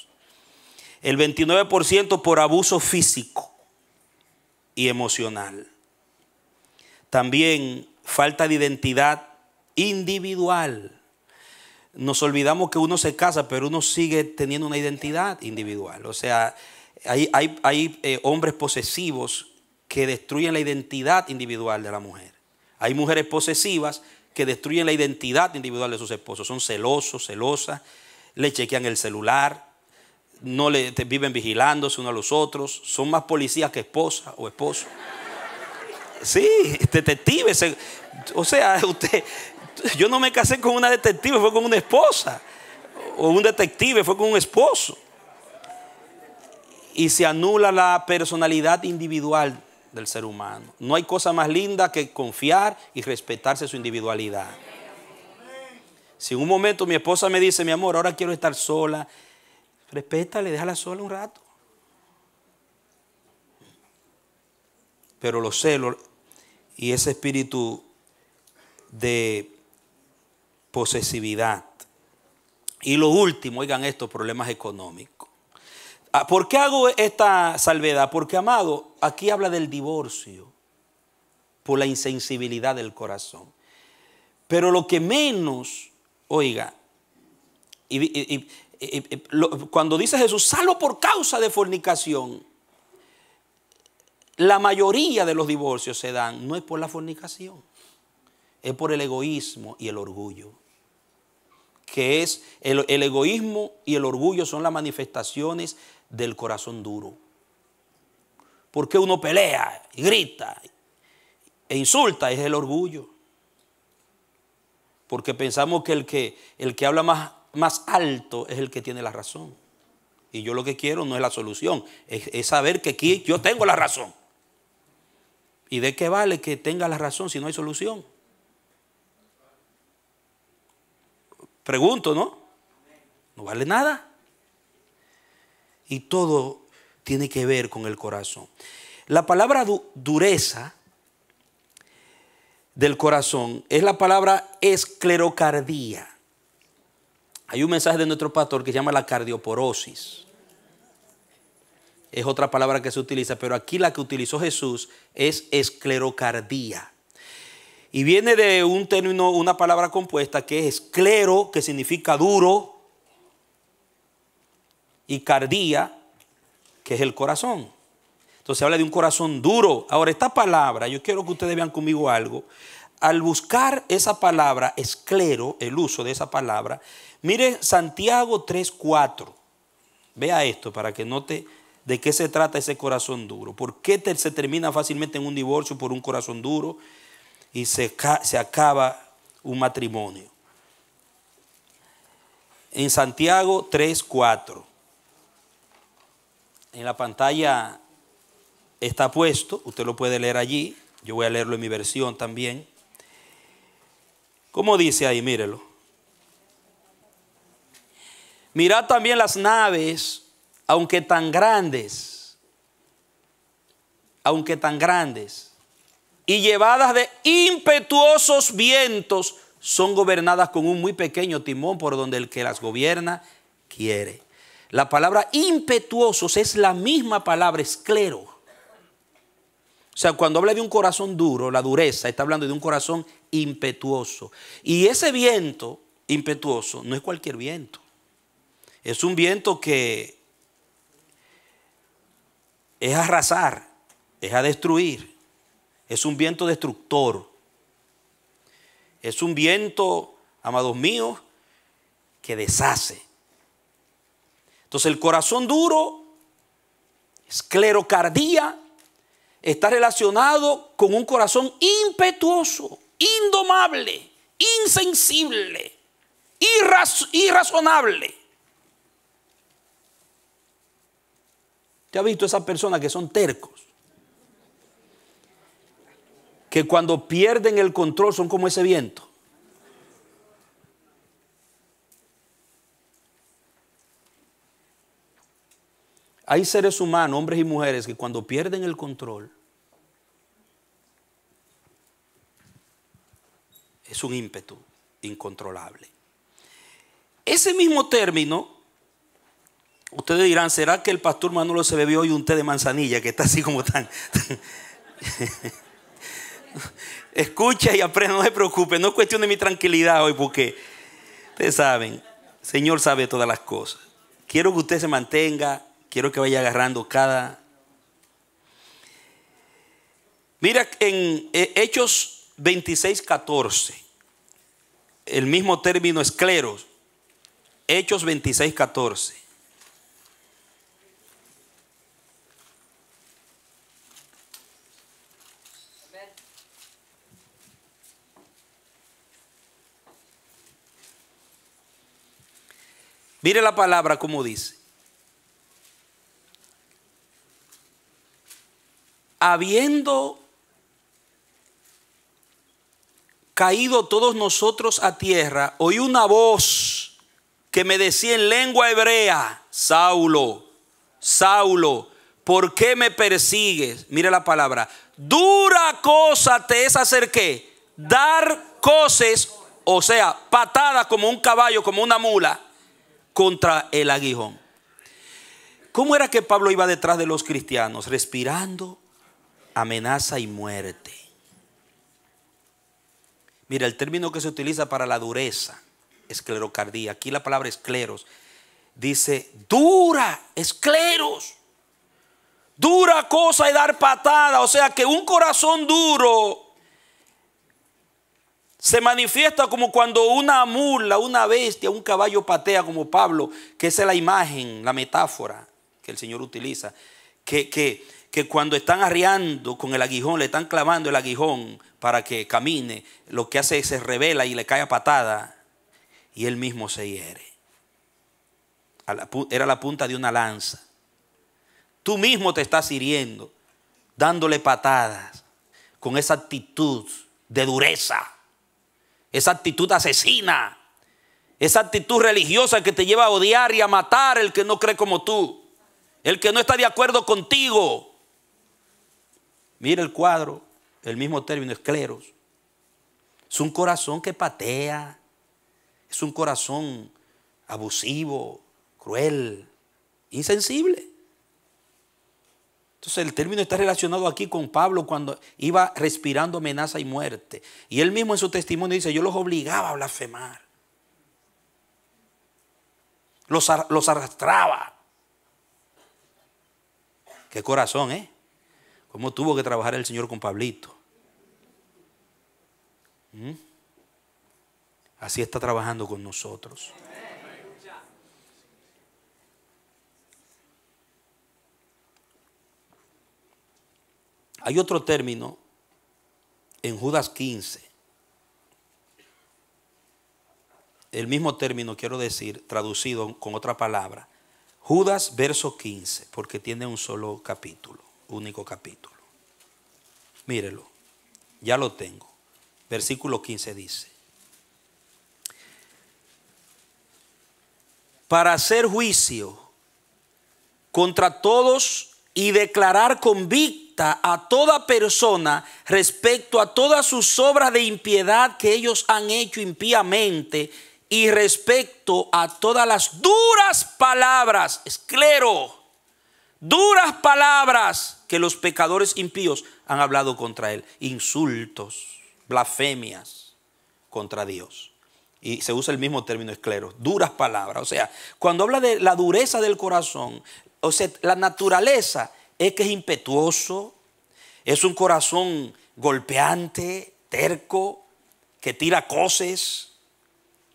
S1: el 29% por abuso físico y emocional. También falta de identidad individual. Nos olvidamos que uno se casa, pero uno sigue teniendo una identidad individual. O sea, hay, eh, hombres posesivos que destruyen la identidad individual de la mujer. Hay mujeres posesivas que destruyen la identidad individual de sus esposos. Son celosos, celosas, le chequean el celular, no le viven vigilándose uno a los otros, son más policías que esposa o esposo. Sí, detectives. O sea, usted, yo no me casé con una detective, fue con una esposa. O un detective, fue con un esposo. Y se anula la personalidad individual del ser humano. No hay cosa más linda que confiar y respetarse su individualidad. Si en un momento mi esposa me dice, mi amor, ahora quiero estar sola, Respétale, déjala sola un rato. Pero los celos y ese espíritu de posesividad. Y lo último, oigan estos problemas económicos. Ah, ¿Por qué hago esta salvedad? Porque, amado, aquí habla del divorcio por la insensibilidad del corazón. Pero lo que menos, oiga, y eh, eh, cuando dice Jesús, salvo por causa de fornicación, la mayoría de los divorcios se dan no es por la fornicación, es por el egoísmo y el orgullo. Que es el, egoísmo y el orgullo son las manifestaciones del corazón duro. Porque uno pelea, y grita e insulta, es el orgullo. Porque pensamos que el que, el que habla más más alto es el que tiene la razón. Y yo lo que quiero no es la solución, es, saber que aquí yo tengo la razón. ¿Y de qué vale que tenga la razón si no hay solución? Pregunto, ¿no? No vale nada. Y todo tiene que ver con el corazón. La palabra dureza del corazón es la palabra esclerocardía. Hay un mensaje de nuestro pastor que se llama la cardioporosis. Es otra palabra que se utiliza, pero aquí la que utilizó Jesús es esclerocardía. Y viene de un término, una palabra compuesta que es esclero, que significa duro, y cardía, que es el corazón. Entonces habla de un corazón duro. Ahora, esta palabra, yo quiero que ustedes vean conmigo algo al buscar esa palabra, esclero, el uso de esa palabra, mire Santiago 3.4. Vea esto para que note de qué se trata ese corazón duro. ¿Por qué se termina fácilmente en un divorcio por un corazón duro y se, se acaba un matrimonio? En Santiago 3.4. En la pantalla está puesto, usted lo puede leer allí, yo voy a leerlo en mi versión también. ¿Cómo dice ahí? Mírelo. Mirad también las naves, aunque tan grandes, aunque tan grandes, y llevadas de impetuosos vientos, son gobernadas con un muy pequeño timón por donde el que las gobierna quiere. La palabra impetuosos es la misma palabra esclero o sea, cuando habla de un corazón duro, la dureza, está hablando de un corazón impetuoso. Y ese viento impetuoso no es cualquier viento. Es un viento que es arrasar, es a destruir. Es un viento destructor. Es un viento, amados míos, que deshace. Entonces el corazón duro, esclerocardía, está relacionado con un corazón impetuoso, indomable, insensible, irrazonable. ¿Te ha visto esas personas que son tercos? Que cuando pierden el control son como ese viento. Hay seres humanos, hombres y mujeres, que cuando pierden el control, es un ímpetu incontrolable. Ese mismo término, ustedes dirán, ¿será que el pastor Manolo se bebió hoy un té de manzanilla que está así como tan... Escucha y aprenda, no se preocupe, no cuestione mi tranquilidad hoy porque ustedes saben, el Señor sabe todas las cosas. Quiero que usted se mantenga Quiero que vaya agarrando cada... Mira, en eh, Hechos 26.14 el mismo término es clero Hechos 26.14 14. Mire la palabra como dice. habiendo caído todos nosotros a tierra, oí una voz que me decía en lengua hebrea, Saulo, Saulo, ¿por qué me persigues? Mira la palabra, dura cosa te es hacer qué? Dar coces, o sea, patadas como un caballo, como una mula, contra el aguijón. ¿Cómo era que Pablo iba detrás de los cristianos? Respirando amenaza y muerte. Mira, el término que se utiliza para la dureza, esclerocardía, aquí la palabra escleros, dice dura, escleros, dura cosa y dar patada, o sea que un corazón duro se manifiesta como cuando una mula, una bestia, un caballo patea como Pablo, que esa es la imagen, la metáfora que el Señor utiliza, que, que que cuando están arriando con el aguijón, le están clavando el aguijón para que camine, lo que hace es se revela y le cae a patada y él mismo se hiere. Era la punta de una lanza. Tú mismo te estás hiriendo, dándole patadas con esa actitud de dureza, esa actitud asesina, esa actitud religiosa que te lleva a odiar y a matar el que no cree como tú, el que no está de acuerdo contigo. Mira el cuadro, el mismo término, es cleros. Es un corazón que patea, es un corazón abusivo, cruel, insensible. Entonces el término está relacionado aquí con Pablo cuando iba respirando amenaza y muerte. Y él mismo en su testimonio dice, yo los obligaba a blasfemar. Los, los arrastraba. Qué corazón, ¿eh? ¿Cómo tuvo que trabajar el Señor con Pablito? ¿Mm? Así está trabajando con nosotros. Hay otro término en Judas 15. El mismo término, quiero decir, traducido con otra palabra. Judas verso 15, porque tiene un solo capítulo único capítulo. Mírelo, ya lo tengo. Versículo 15 dice, para hacer juicio contra todos y declarar convicta a toda persona respecto a todas sus obras de impiedad que ellos han hecho impíamente y respecto a todas las duras palabras, esclero, duras palabras que los pecadores impíos han hablado contra él, insultos, blasfemias contra Dios. Y se usa el mismo término esclero, duras palabras. O sea, cuando habla de la dureza del corazón, o sea, la naturaleza es que es impetuoso, es un corazón golpeante, terco, que tira coces,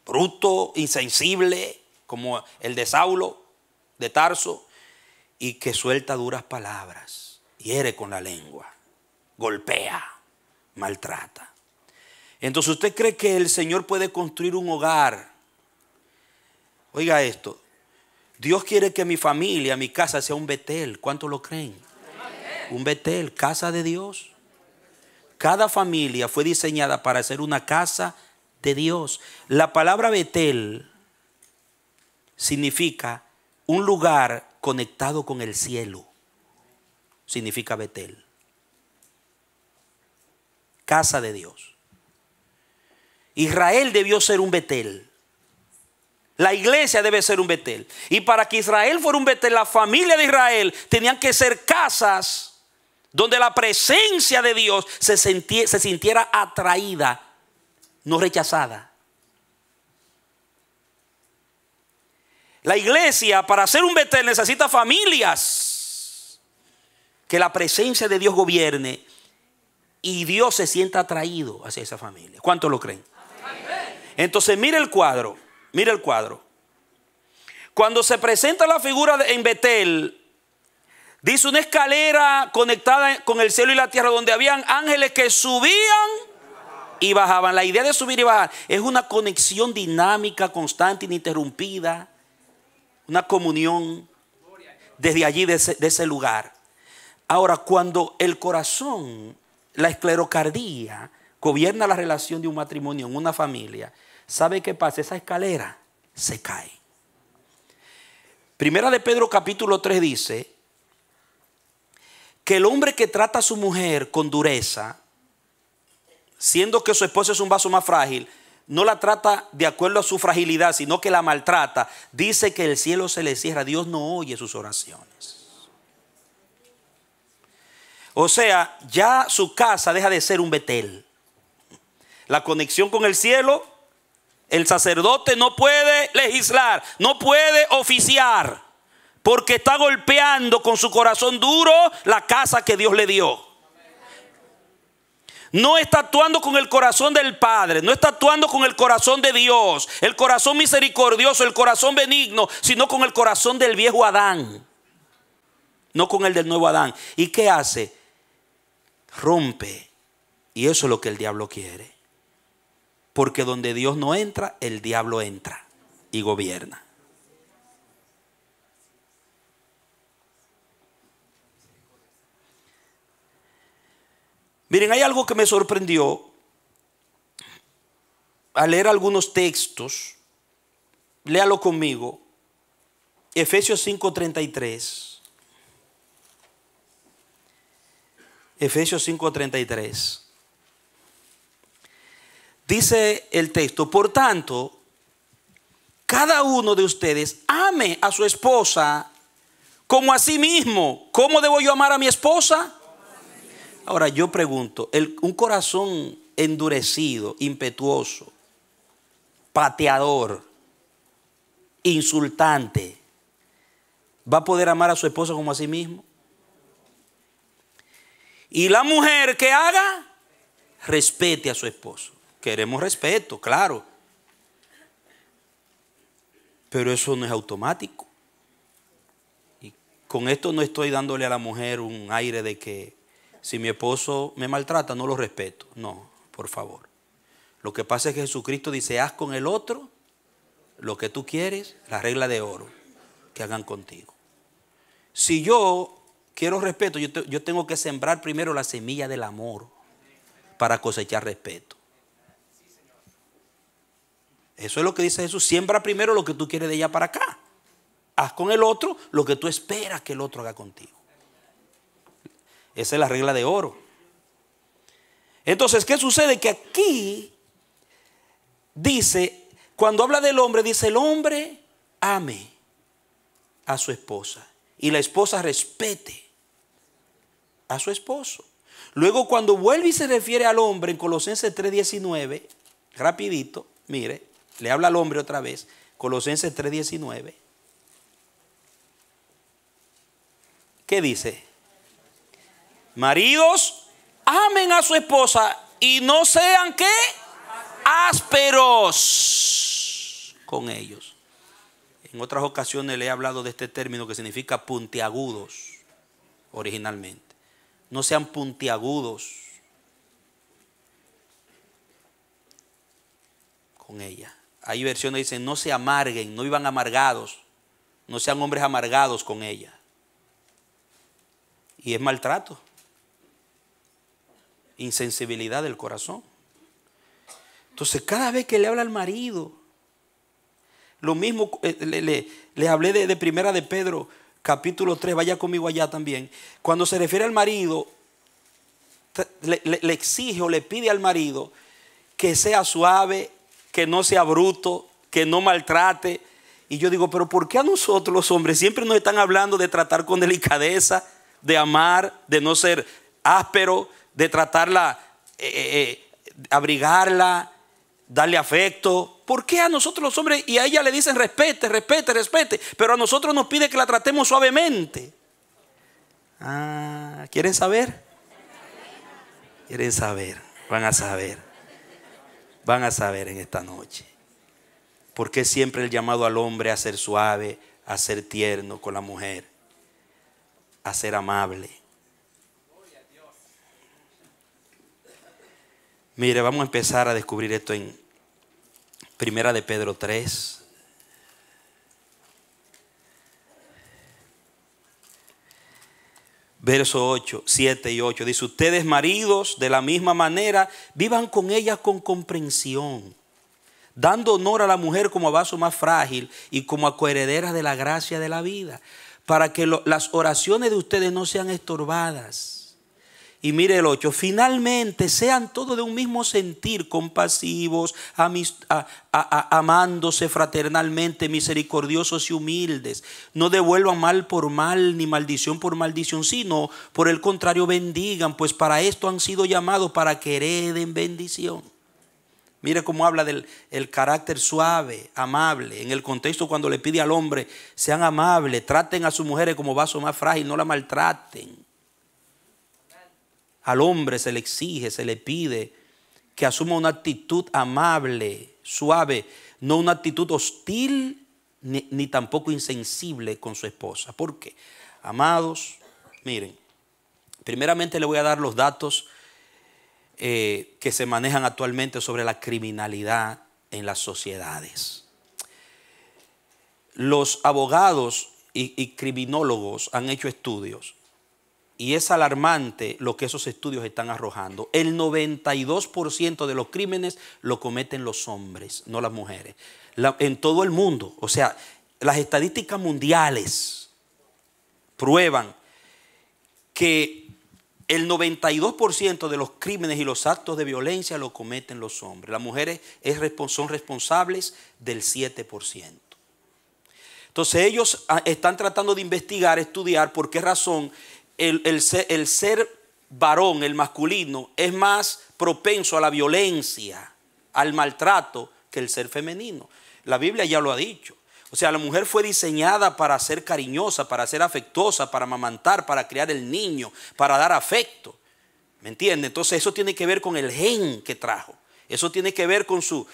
S1: bruto, insensible, como el de Saulo de Tarso y que suelta duras palabras, hiere con la lengua, golpea, maltrata. Entonces usted cree que el Señor puede construir un hogar. Oiga esto, Dios quiere que mi familia, mi casa sea un Betel. ¿Cuánto lo creen? Un Betel, casa de Dios. Cada familia fue diseñada para ser una casa de Dios. La palabra Betel significa un lugar conectado con el cielo, significa Betel. Casa de Dios. Israel debió ser un Betel. La iglesia debe ser un Betel. Y para que Israel fuera un Betel, la familia de Israel tenían que ser casas donde la presencia de Dios se, se sintiera atraída, no rechazada. La iglesia para ser un Betel necesita familias. Que la presencia de Dios gobierne y Dios se sienta atraído hacia esa familia. ¿Cuántos lo creen? Entonces, mire el cuadro, mire el cuadro. Cuando se presenta la figura en Betel, dice una escalera conectada con el cielo y la tierra donde habían ángeles que subían y bajaban. La idea de subir y bajar es una conexión dinámica, constante, ininterrumpida una comunión desde allí, de ese, lugar. Ahora, cuando el corazón, la esclerocardía, gobierna la relación de un matrimonio en una familia, ¿sabe qué pasa? Esa escalera se cae. Primera de Pedro capítulo 3 dice que el hombre que trata a su mujer con dureza, siendo que su esposa es un vaso más frágil, no la trata de acuerdo a su fragilidad, sino que la maltrata, dice que el cielo se le cierra, Dios no oye sus oraciones. O sea, ya su casa deja de ser un Betel. La conexión con el cielo, el sacerdote no puede legislar, no puede oficiar, porque está golpeando con su corazón duro la casa que Dios le dio no está actuando con el corazón del Padre, no está actuando con el corazón de Dios, el corazón misericordioso, el corazón benigno, sino con el corazón del viejo Adán, no con el del nuevo Adán. ¿Y qué hace? Rompe. Y eso es lo que el diablo quiere. Porque donde Dios no entra, el diablo entra y gobierna. Miren, hay algo que me sorprendió al leer algunos textos. Léalo conmigo. Efesios 5:33. Efesios 5:33. Dice el texto, por tanto, cada uno de ustedes ame a su esposa como a sí mismo. ¿Cómo debo yo amar a mi esposa? Ahora yo pregunto, un corazón endurecido, impetuoso, pateador, insultante, ¿va a poder amar a su esposa como a sí mismo? Y la mujer que haga, respete a su esposo. Queremos respeto, claro. Pero eso no es automático. Y con esto no estoy dándole a la mujer un aire de que si mi esposo me maltrata, no lo respeto. No, por favor. Lo que pasa es que Jesucristo dice, haz con el otro lo que tú quieres, la regla de oro que hagan contigo. Si yo quiero respeto, yo, tengo que sembrar primero la semilla del amor para cosechar respeto. Eso es lo que dice Jesús. Siembra primero lo que tú quieres de ella para acá. Haz con el otro lo que tú esperas que el otro haga contigo. Esa es la regla de oro. Entonces, ¿qué sucede? Que aquí dice, cuando habla del hombre, dice, el hombre ame a su esposa y la esposa respete a su esposo. Luego cuando vuelve y se refiere al hombre en Colosenses 3.19, rapidito, mire, le habla al hombre otra vez, Colosenses 3.19, ¿qué dice? Maridos, amen a su esposa y no sean qué? Ásperos con ellos. En otras ocasiones le he hablado de este término que significa puntiagudos originalmente. No sean puntiagudos con ella. Hay versiones que dicen, no se amarguen, no iban amargados, no sean hombres amargados con ella. Y es maltrato insensibilidad del corazón. Entonces, cada vez que le habla al marido, lo mismo eh, le, le, hablé de, primera de Pedro, capítulo 3, vaya conmigo allá también. Cuando se refiere al marido, le, le exige o le pide al marido que sea suave, que no sea bruto, que no maltrate. Y yo digo, pero ¿por qué a nosotros los hombres siempre nos están hablando de tratar con delicadeza, de amar, de no ser áspero, de tratarla, eh, eh, eh, abrigarla, darle afecto. ¿Por qué a nosotros los hombres y a ella le dicen respete, respete, respete? Pero a nosotros nos pide que la tratemos suavemente. Ah, ¿quieren saber? Quieren saber, van a saber. Van a saber en esta noche. ¿Por qué siempre el llamado al hombre a ser suave, a ser tierno con la mujer, a ser amable? Mire, vamos a empezar a descubrir esto en Primera de Pedro 3. Verso 8, 7 y 8. Dice, ustedes maridos de la misma manera vivan con ellas con comprensión, dando honor a la mujer como a vaso más frágil y como a coheredera de la gracia de la vida, para que las oraciones de ustedes no sean estorbadas. Y mire el 8, finalmente sean todos de un mismo sentir, compasivos, amándose fraternalmente, misericordiosos y humildes. No devuelvan mal por mal, ni maldición por maldición, sino por el contrario bendigan, pues para esto han sido llamados, para que hereden bendición. Mire cómo habla del el carácter suave, amable, en el contexto cuando le pide al hombre, sean amables, traten a sus mujeres como vaso más frágil, no la maltraten al hombre se le exige, se le pide que asuma una actitud amable, suave, no una actitud hostil ni, tampoco insensible con su esposa. ¿Por qué? Amados, miren, primeramente le voy a dar los datos eh, que se manejan actualmente sobre la criminalidad en las sociedades. Los abogados y criminólogos han hecho estudios y es alarmante lo que esos estudios están arrojando. El 92% de los crímenes lo cometen los hombres, no las mujeres. en todo el mundo. O sea, las estadísticas mundiales prueban que el 92% de los crímenes y los actos de violencia lo cometen los hombres. Las mujeres son responsables del 7%. Entonces ellos ah, están tratando de investigar, estudiar por qué razón el, ser, varón, el masculino, es más propenso a la violencia, al maltrato, que el ser femenino. La Biblia ya lo ha dicho. O sea, la mujer fue diseñada para ser cariñosa, para ser afectuosa, para amamantar, para criar el niño, para dar afecto. ¿Me entiende? Entonces eso tiene que ver con el gen que trajo. Eso tiene que ver con sus,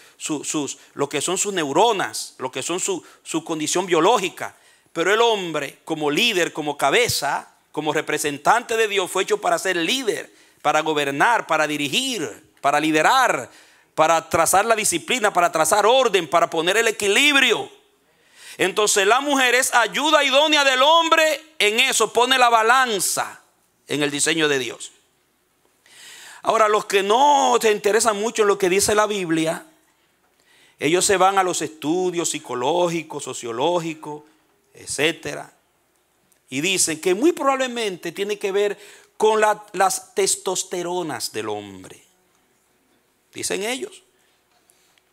S1: lo que son sus neuronas, lo que son su, su condición biológica. Pero el hombre, como líder, como cabeza, como representante de Dios, fue hecho para ser líder, para gobernar, para dirigir, para liderar, para trazar la disciplina, para trazar orden, para poner el equilibrio. Entonces la mujer es ayuda idónea del hombre en eso, pone la balanza en el diseño de Dios. Ahora, los que no se interesan mucho en lo que dice la Biblia, ellos se van a los estudios psicológicos, sociológicos, etcétera, y dicen que muy probablemente tiene que ver con las testosteronas del hombre. Dicen ellos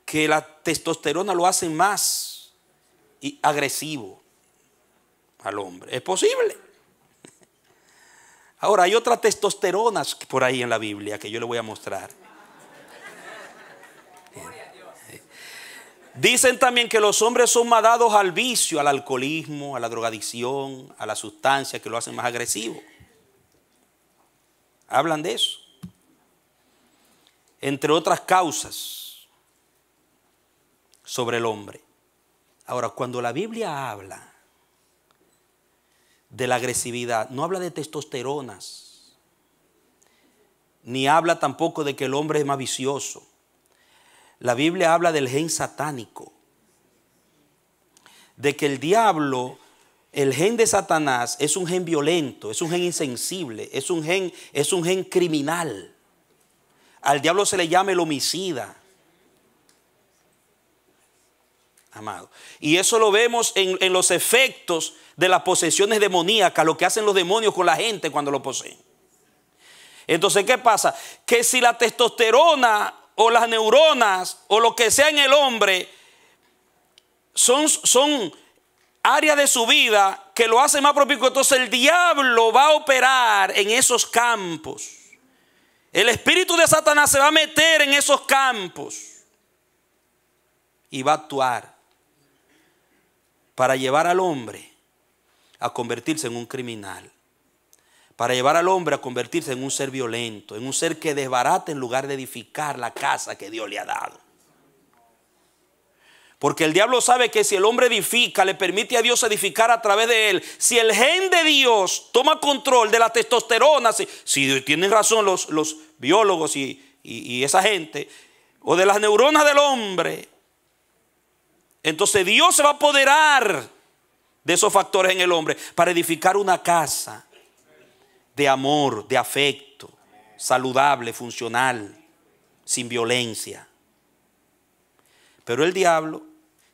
S1: que la testosterona lo hace más y agresivo al hombre. Es posible. Ahora, hay otras testosteronas por ahí en la Biblia que yo le voy a mostrar. Dicen también que los hombres son más dados al vicio, al alcoholismo, a la drogadicción, a las sustancias que lo hacen más agresivo. Hablan de eso. Entre otras causas sobre el hombre. Ahora, cuando la Biblia habla de la agresividad, no habla de testosteronas, ni habla tampoco de que el hombre es más vicioso. La Biblia habla del gen satánico, de que el diablo, el gen de Satanás es un gen violento, es un gen insensible, es un gen, es un gen criminal. Al diablo se le llama el homicida. Amado. Y eso lo vemos en, en, los efectos de las posesiones demoníacas, lo que hacen los demonios con la gente cuando lo poseen. Entonces, ¿qué pasa? Que si la testosterona o las neuronas o lo que sea en el hombre son, son áreas de su vida que lo hace más propicio. Entonces el diablo va a operar en esos campos. El espíritu de Satanás se va a meter en esos campos y va a actuar para llevar al hombre a convertirse en un criminal para llevar al hombre a convertirse en un ser violento, en un ser que desbarata en lugar de edificar la casa que Dios le ha dado. Porque el diablo sabe que si el hombre edifica, le permite a Dios edificar a través de él. Si el gen de Dios toma control de la testosterona, si, tienen razón los, biólogos y, y esa gente, o de las neuronas del hombre, entonces Dios se va a apoderar de esos factores en el hombre para edificar una casa de amor, de afecto, saludable, funcional, sin violencia. Pero el diablo,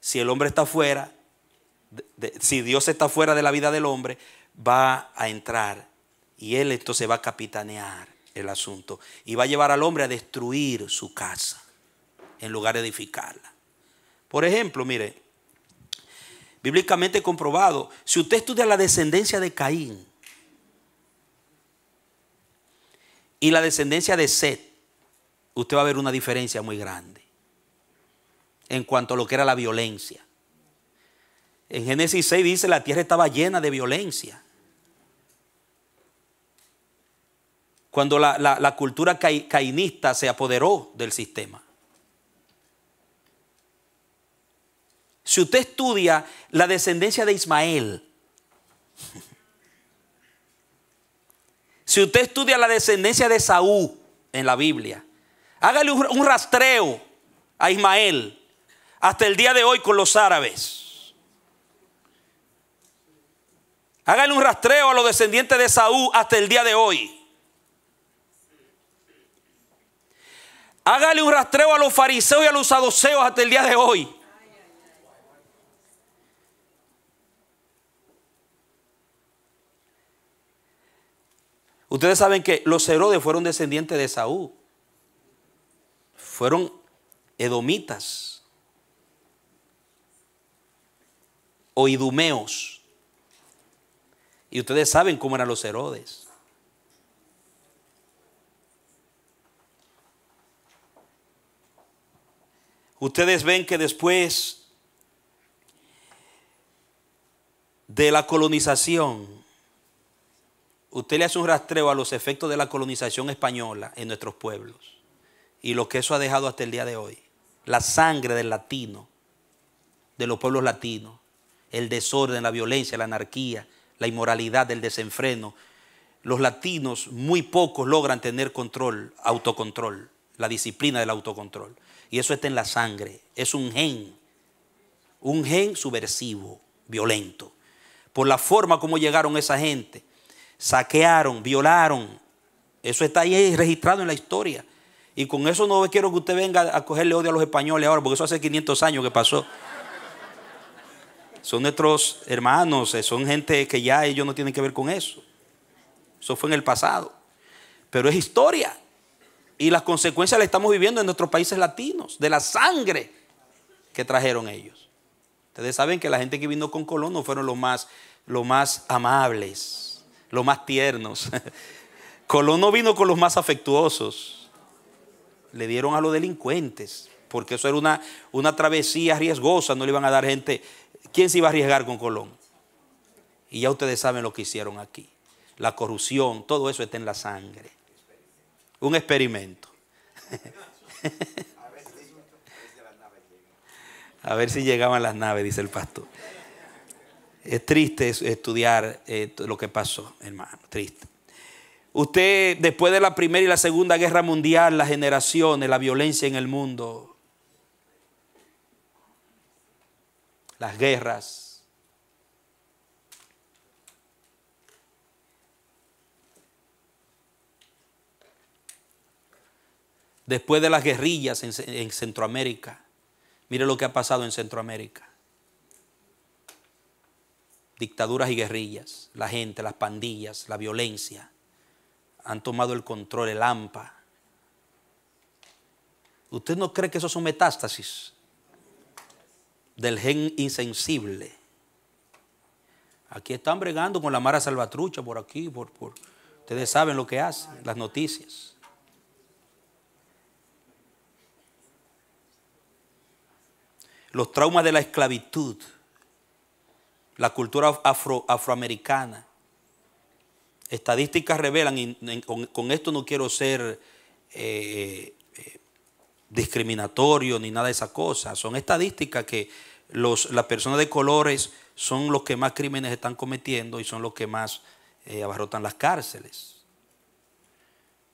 S1: si el hombre está fuera, si Dios está fuera de la vida del hombre, va a entrar y él entonces va a capitanear el asunto y va a llevar al hombre a destruir su casa en lugar de edificarla. Por ejemplo, mire, bíblicamente comprobado, si usted estudia la descendencia de Caín, y la descendencia de Set, usted va a ver una diferencia muy grande en cuanto a lo que era la violencia. En Génesis 6 dice, la tierra estaba llena de violencia. Cuando la, la cultura cainista se apoderó del sistema. Si usted estudia la descendencia de Ismael, si usted estudia la descendencia de Saúl en la Biblia, hágale un rastreo a Ismael hasta el día de hoy con los árabes. Hágale un rastreo a los descendientes de Saúl hasta el día de hoy. Hágale un rastreo a los fariseos y a los saduceos hasta el día de hoy. Ustedes saben que los Herodes fueron descendientes de Saúl. Fueron edomitas o idumeos. Y ustedes saben cómo eran los Herodes. Ustedes ven que después de la colonización, usted le hace un rastreo a los efectos de la colonización española en nuestros pueblos y lo que eso ha dejado hasta el día de hoy. La sangre del latino, de los pueblos latinos, el desorden, la violencia, la anarquía, la inmoralidad, el desenfreno. Los latinos, muy pocos logran tener control, autocontrol, la disciplina del autocontrol. Y eso está en la sangre, es un gen, un gen subversivo, violento. Por la forma como llegaron esa gente, saquearon, violaron. Eso está ahí registrado en la historia. Y con eso no quiero que usted venga a cogerle odio a los españoles ahora, porque eso hace 500 años que pasó. Son nuestros hermanos, eh, son gente que ya ellos no tienen que ver con eso. Eso fue en el pasado. Pero es historia. Y las consecuencias las estamos viviendo en nuestros países latinos, de la sangre que trajeron ellos. Ustedes saben que la gente que vino con Colón no fueron los más, los más amables los más tiernos. Colón no vino con los más afectuosos. Le dieron a los delincuentes, porque eso era una, una travesía riesgosa, no le iban a dar gente. ¿Quién se iba a arriesgar con Colón? Y ya ustedes saben lo que hicieron aquí. La corrupción, todo eso está en la sangre. Un experimento. A ver si llegaban las naves, dice el pastor. Es triste estudiar eh, lo que pasó, hermano, triste. Usted, después de la Primera y la Segunda Guerra Mundial, las generaciones, la violencia en el mundo, las guerras. Después de las guerrillas en Centroamérica, mire lo que ha pasado en Centroamérica dictaduras y guerrillas, la gente, las pandillas, la violencia, han tomado el control, el AMPA. ¿Usted no cree que eso son metástasis del gen insensible? Aquí están bregando con la Mara Salvatrucha por aquí, por, por. ustedes saben lo que hacen, las noticias. Los traumas de la esclavitud la cultura afro, afroamericana. Estadísticas revelan, y con, esto no quiero ser eh, eh, discriminatorio ni nada de esa cosa, son estadísticas que los, las personas de colores son los que más crímenes están cometiendo y son los que más eh, abarrotan las cárceles.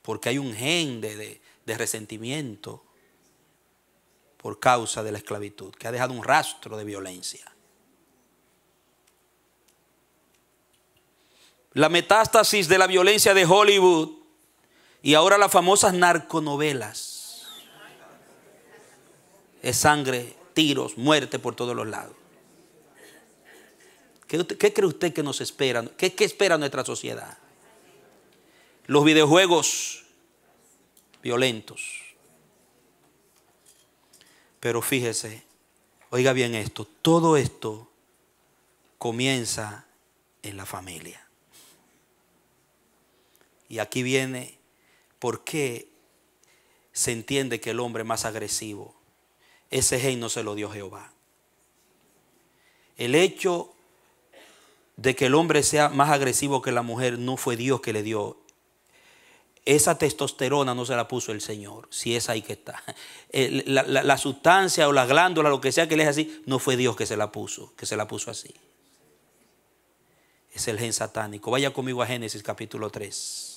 S1: Porque hay un gen de resentimiento por causa de la esclavitud, que ha dejado un rastro de violencia. la metástasis de la violencia de Hollywood y ahora las famosas narconovelas. Es sangre, tiros, muerte por todos los lados. ¿Qué, cree usted que nos espera? ¿Qué espera nuestra sociedad? Los videojuegos violentos. Pero fíjese, oiga bien esto, todo esto comienza en la familia. Y aquí viene por qué se entiende que el hombre más agresivo, ese gen no se lo dio Jehová. El hecho de que el hombre sea más agresivo que la mujer no fue Dios que le dio. Esa testosterona no se la puso el Señor, si es ahí que está. La, sustancia o la glándula, lo que sea que le es así, no fue Dios que se la puso, que se la puso así. Es el gen satánico. Vaya conmigo a Génesis capítulo 3.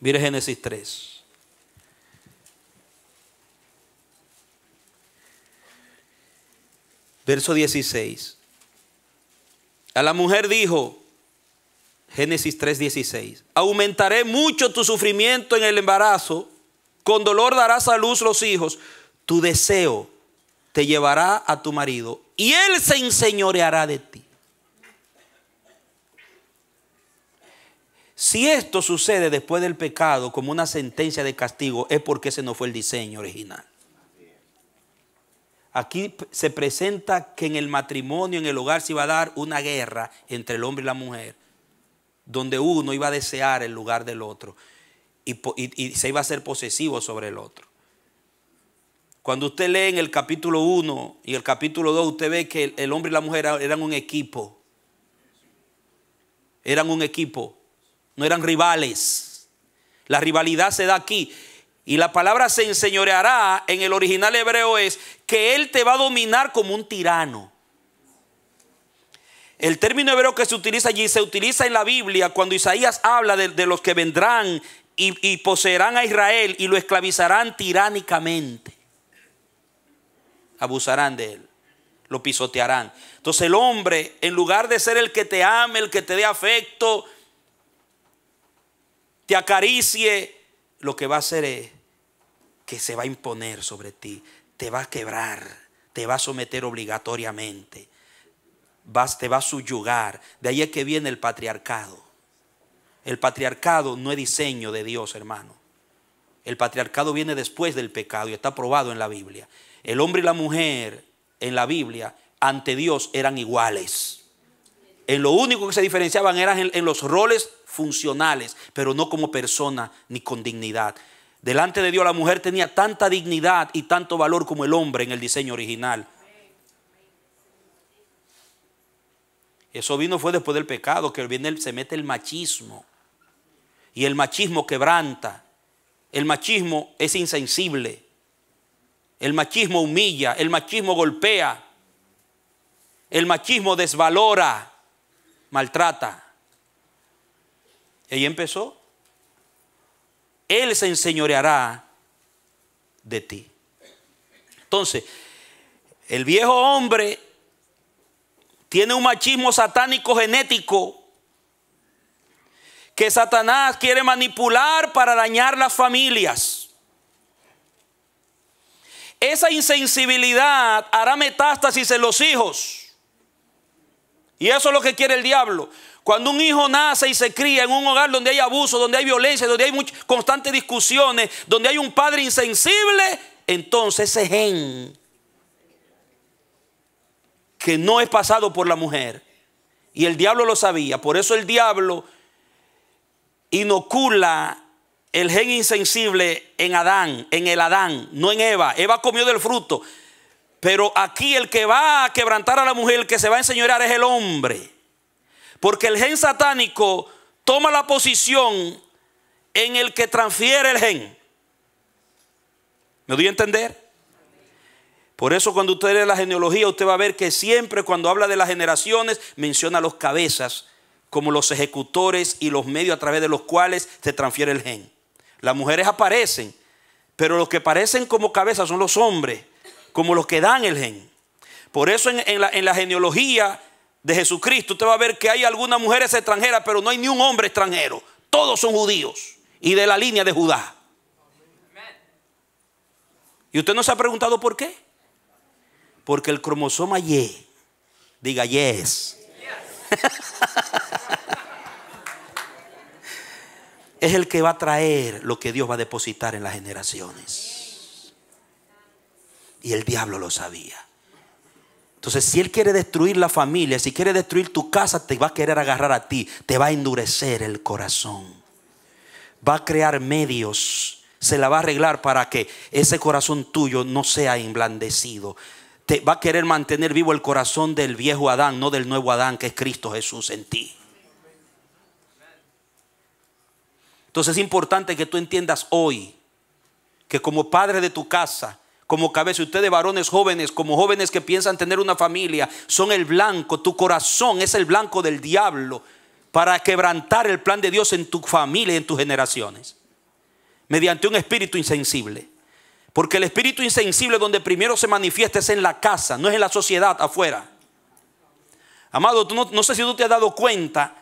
S1: Mire Génesis 3. Verso 16. A la mujer dijo, Génesis 3, 16, aumentaré mucho tu sufrimiento en el embarazo, con dolor darás a luz los hijos, tu deseo te llevará a tu marido y él se enseñoreará de ti. Si esto sucede después del pecado como una sentencia de castigo, es porque ese no fue el diseño original. Aquí se presenta que en el matrimonio, en el hogar, se iba a dar una guerra entre el hombre y la mujer, donde uno iba a desear el lugar del otro y, se iba a ser posesivo sobre el otro. Cuando usted lee en el capítulo 1 y el capítulo 2, usted ve que el hombre y la mujer eran un equipo. Eran un equipo no eran rivales. La rivalidad se da aquí. Y la palabra se enseñoreará en el original hebreo es que Él te va a dominar como un tirano. El término hebreo que se utiliza allí se utiliza en la Biblia cuando Isaías habla de, los que vendrán y, y poseerán a Israel y lo esclavizarán tiránicamente. Abusarán de él, lo pisotearán. Entonces el hombre, en lugar de ser el que te ame, el que te dé afecto, te acaricie, lo que va a hacer es que se va a imponer sobre ti, te va a quebrar, te va a someter obligatoriamente, te va a subyugar. De ahí es que viene el patriarcado. El patriarcado no es diseño de Dios, hermano. El patriarcado viene después del pecado y está probado en la Biblia. El hombre y la mujer en la Biblia ante Dios eran iguales. En lo único que se diferenciaban eran en, los roles funcionales, pero no como persona ni con dignidad. Delante de Dios la mujer tenía tanta dignidad y tanto valor como el hombre en el diseño original. Eso vino fue después del pecado, que viene, se mete el machismo. Y el machismo quebranta. El machismo es insensible. El machismo humilla, el machismo golpea, el machismo desvalora maltrata. Y ahí empezó. Él se enseñoreará de ti. Entonces, el viejo hombre tiene un machismo satánico genético que Satanás quiere manipular para dañar las familias. Esa insensibilidad hará metástasis en los hijos. Y eso es lo que quiere el diablo. Cuando un hijo nace y se cría en un hogar donde hay abuso, donde hay violencia, donde hay constantes discusiones, donde hay un padre insensible, entonces ese gen que no es pasado por la mujer, y el diablo lo sabía, por eso el diablo inocula el gen insensible en Adán, en el Adán, no en Eva. Eva comió del fruto. Pero aquí el que va a quebrantar a la mujer, el que se va a enseñorar es el hombre. Porque el gen satánico toma la posición en el que transfiere el gen. ¿Me doy a entender? Por eso cuando usted lee la genealogía, usted va a ver que siempre cuando habla de las generaciones, menciona los cabezas como los ejecutores y los medios a través de los cuales se transfiere el gen. Las mujeres aparecen, pero los que aparecen como cabezas son los hombres como los que dan el gen. Por eso en, la, genealogía de Jesucristo usted va a ver que hay algunas mujeres extranjeras, pero no hay ni un hombre extranjero. Todos son judíos y de la línea de Judá. ¿Y usted no se ha preguntado por qué? Porque el cromosoma Y, diga yes, yes. es el que va a traer lo que Dios va a depositar en las generaciones. Y el diablo lo sabía. Entonces, si Él quiere destruir la familia, si quiere destruir tu casa, te va a querer agarrar a ti, te va a endurecer el corazón. Va a crear medios, se la va a arreglar para que ese corazón tuyo no sea emblandecido. Te va a querer mantener vivo el corazón del viejo Adán, no del nuevo Adán, que es Cristo Jesús en ti. Entonces es importante que tú entiendas hoy que como padre de tu casa, como cabeza. Ustedes varones jóvenes, como jóvenes que piensan tener una familia, son el blanco. Tu corazón es el blanco del diablo para quebrantar el plan de Dios en tu familia y en tus generaciones. Mediante un espíritu insensible. Porque el espíritu insensible donde primero se manifiesta es en la casa, no es en la sociedad afuera. Amado, no, no sé si tú te has dado cuenta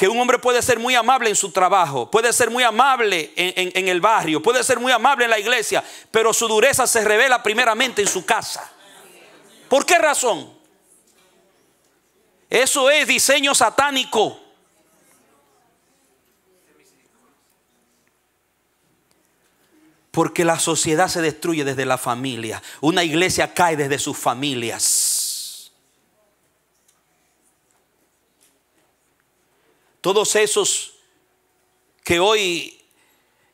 S1: que un hombre puede ser muy amable en su trabajo, puede ser muy amable en, el barrio, puede ser muy amable en la iglesia, pero su dureza se revela primeramente en su casa. ¿Por qué razón? Eso es diseño satánico. Porque la sociedad se destruye desde la familia. Una iglesia cae desde sus familias. Todos esos que hoy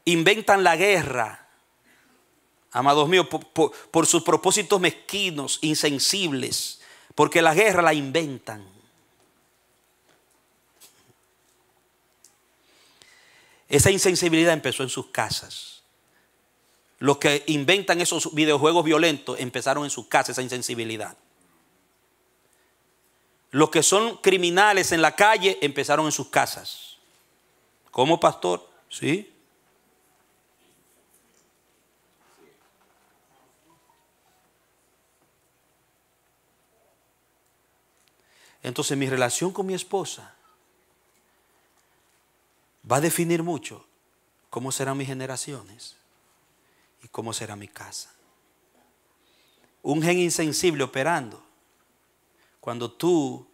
S1: inventan la guerra, amados míos, por, sus propósitos mezquinos, insensibles, porque la guerra la inventan. Esa insensibilidad empezó en sus casas. Los que inventan esos videojuegos violentos empezaron en sus casas esa insensibilidad los que son criminales en la calle empezaron en sus casas. Como pastor, ¿sí? Entonces mi relación con mi esposa va a definir mucho cómo serán mis generaciones y cómo será mi casa. Un gen insensible operando cuando tú,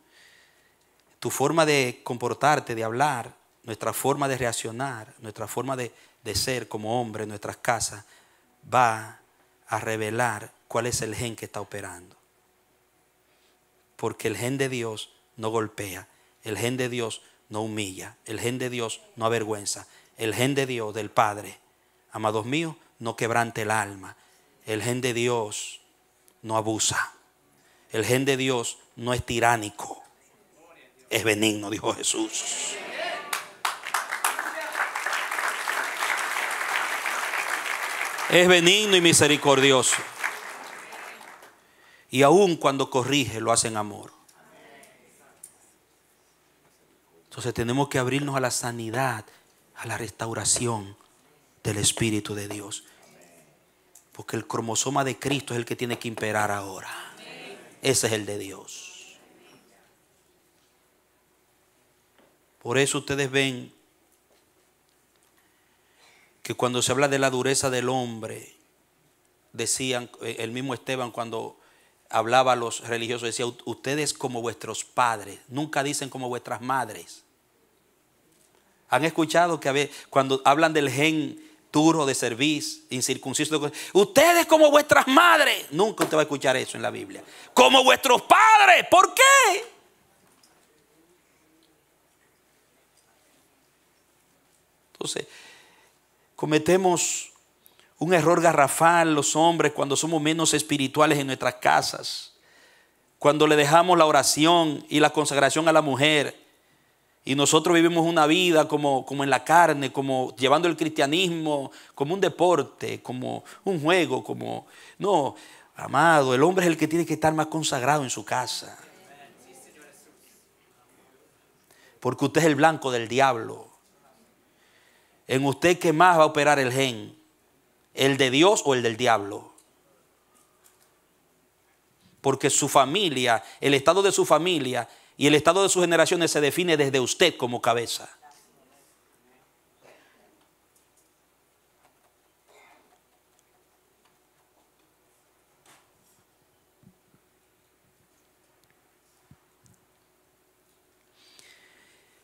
S1: tu forma de comportarte, de hablar, nuestra forma de reaccionar, nuestra forma de, ser como hombre en nuestras casas, va a revelar cuál es el gen que está operando. Porque el gen de Dios no golpea, el gen de Dios no humilla, el gen de Dios no avergüenza, el gen de Dios del Padre, amados míos, no quebrante el alma, el gen de Dios no abusa. El gen de Dios no es tiránico, es benigno, dijo Jesús. Es benigno y misericordioso. Y aun cuando corrige, lo hace en amor. Entonces tenemos que abrirnos a la sanidad, a la restauración del Espíritu de Dios. Porque el cromosoma de Cristo es el que tiene que imperar ahora ese es el de Dios. Por eso ustedes ven que cuando se habla de la dureza del hombre, decían, eh, el mismo Esteban cuando hablaba a los religiosos, decía, ustedes como vuestros padres, nunca dicen como vuestras madres. Han escuchado que a cuando hablan del gen duro de servicio, incircunciso. Ustedes como vuestras madres, nunca usted va a escuchar eso en la Biblia. Como vuestros padres, ¿por qué? Entonces, cometemos un error garrafal los hombres cuando somos menos espirituales en nuestras casas, cuando le dejamos la oración y la consagración a la mujer y nosotros vivimos una vida como, como en la carne, como llevando el cristianismo como un deporte, como un juego, como... No, amado, el hombre es el que tiene que estar más consagrado en su casa. Porque usted es el blanco del diablo. En usted qué más va a operar el gen, el de Dios o el del diablo. Porque su familia, el estado de su familia y el estado de sus generaciones se define desde usted como cabeza.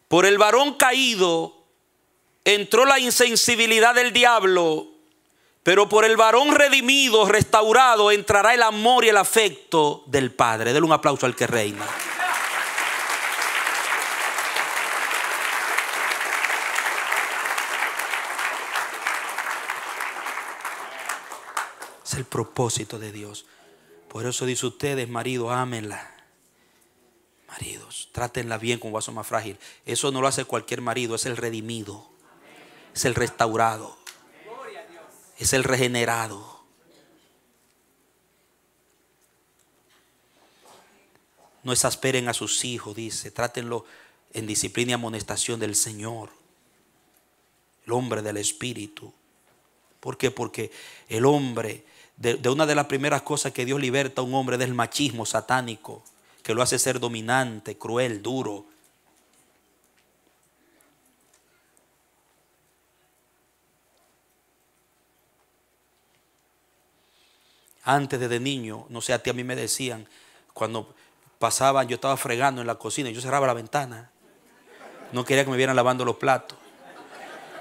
S1: Por el varón caído entró la insensibilidad del diablo, pero por el varón redimido, restaurado, entrará el amor y el afecto del Padre. Dele un aplauso al que reina. el propósito de Dios. Por eso dice ustedes, marido, ámenla. Maridos, trátenla bien con vaso más frágil. Eso no lo hace cualquier marido, es el redimido, es el restaurado, es el regenerado. No exasperen a sus hijos, dice, trátenlo en disciplina y amonestación del Señor, el hombre del Espíritu. ¿Por qué? Porque el hombre de, una de las primeras cosas que Dios liberta a un hombre del machismo satánico, que lo hace ser dominante, cruel, duro. Antes desde niño, no sé, a ti a mí me decían, cuando pasaban, yo estaba fregando en la cocina y yo cerraba la ventana. No quería que me vieran lavando los platos.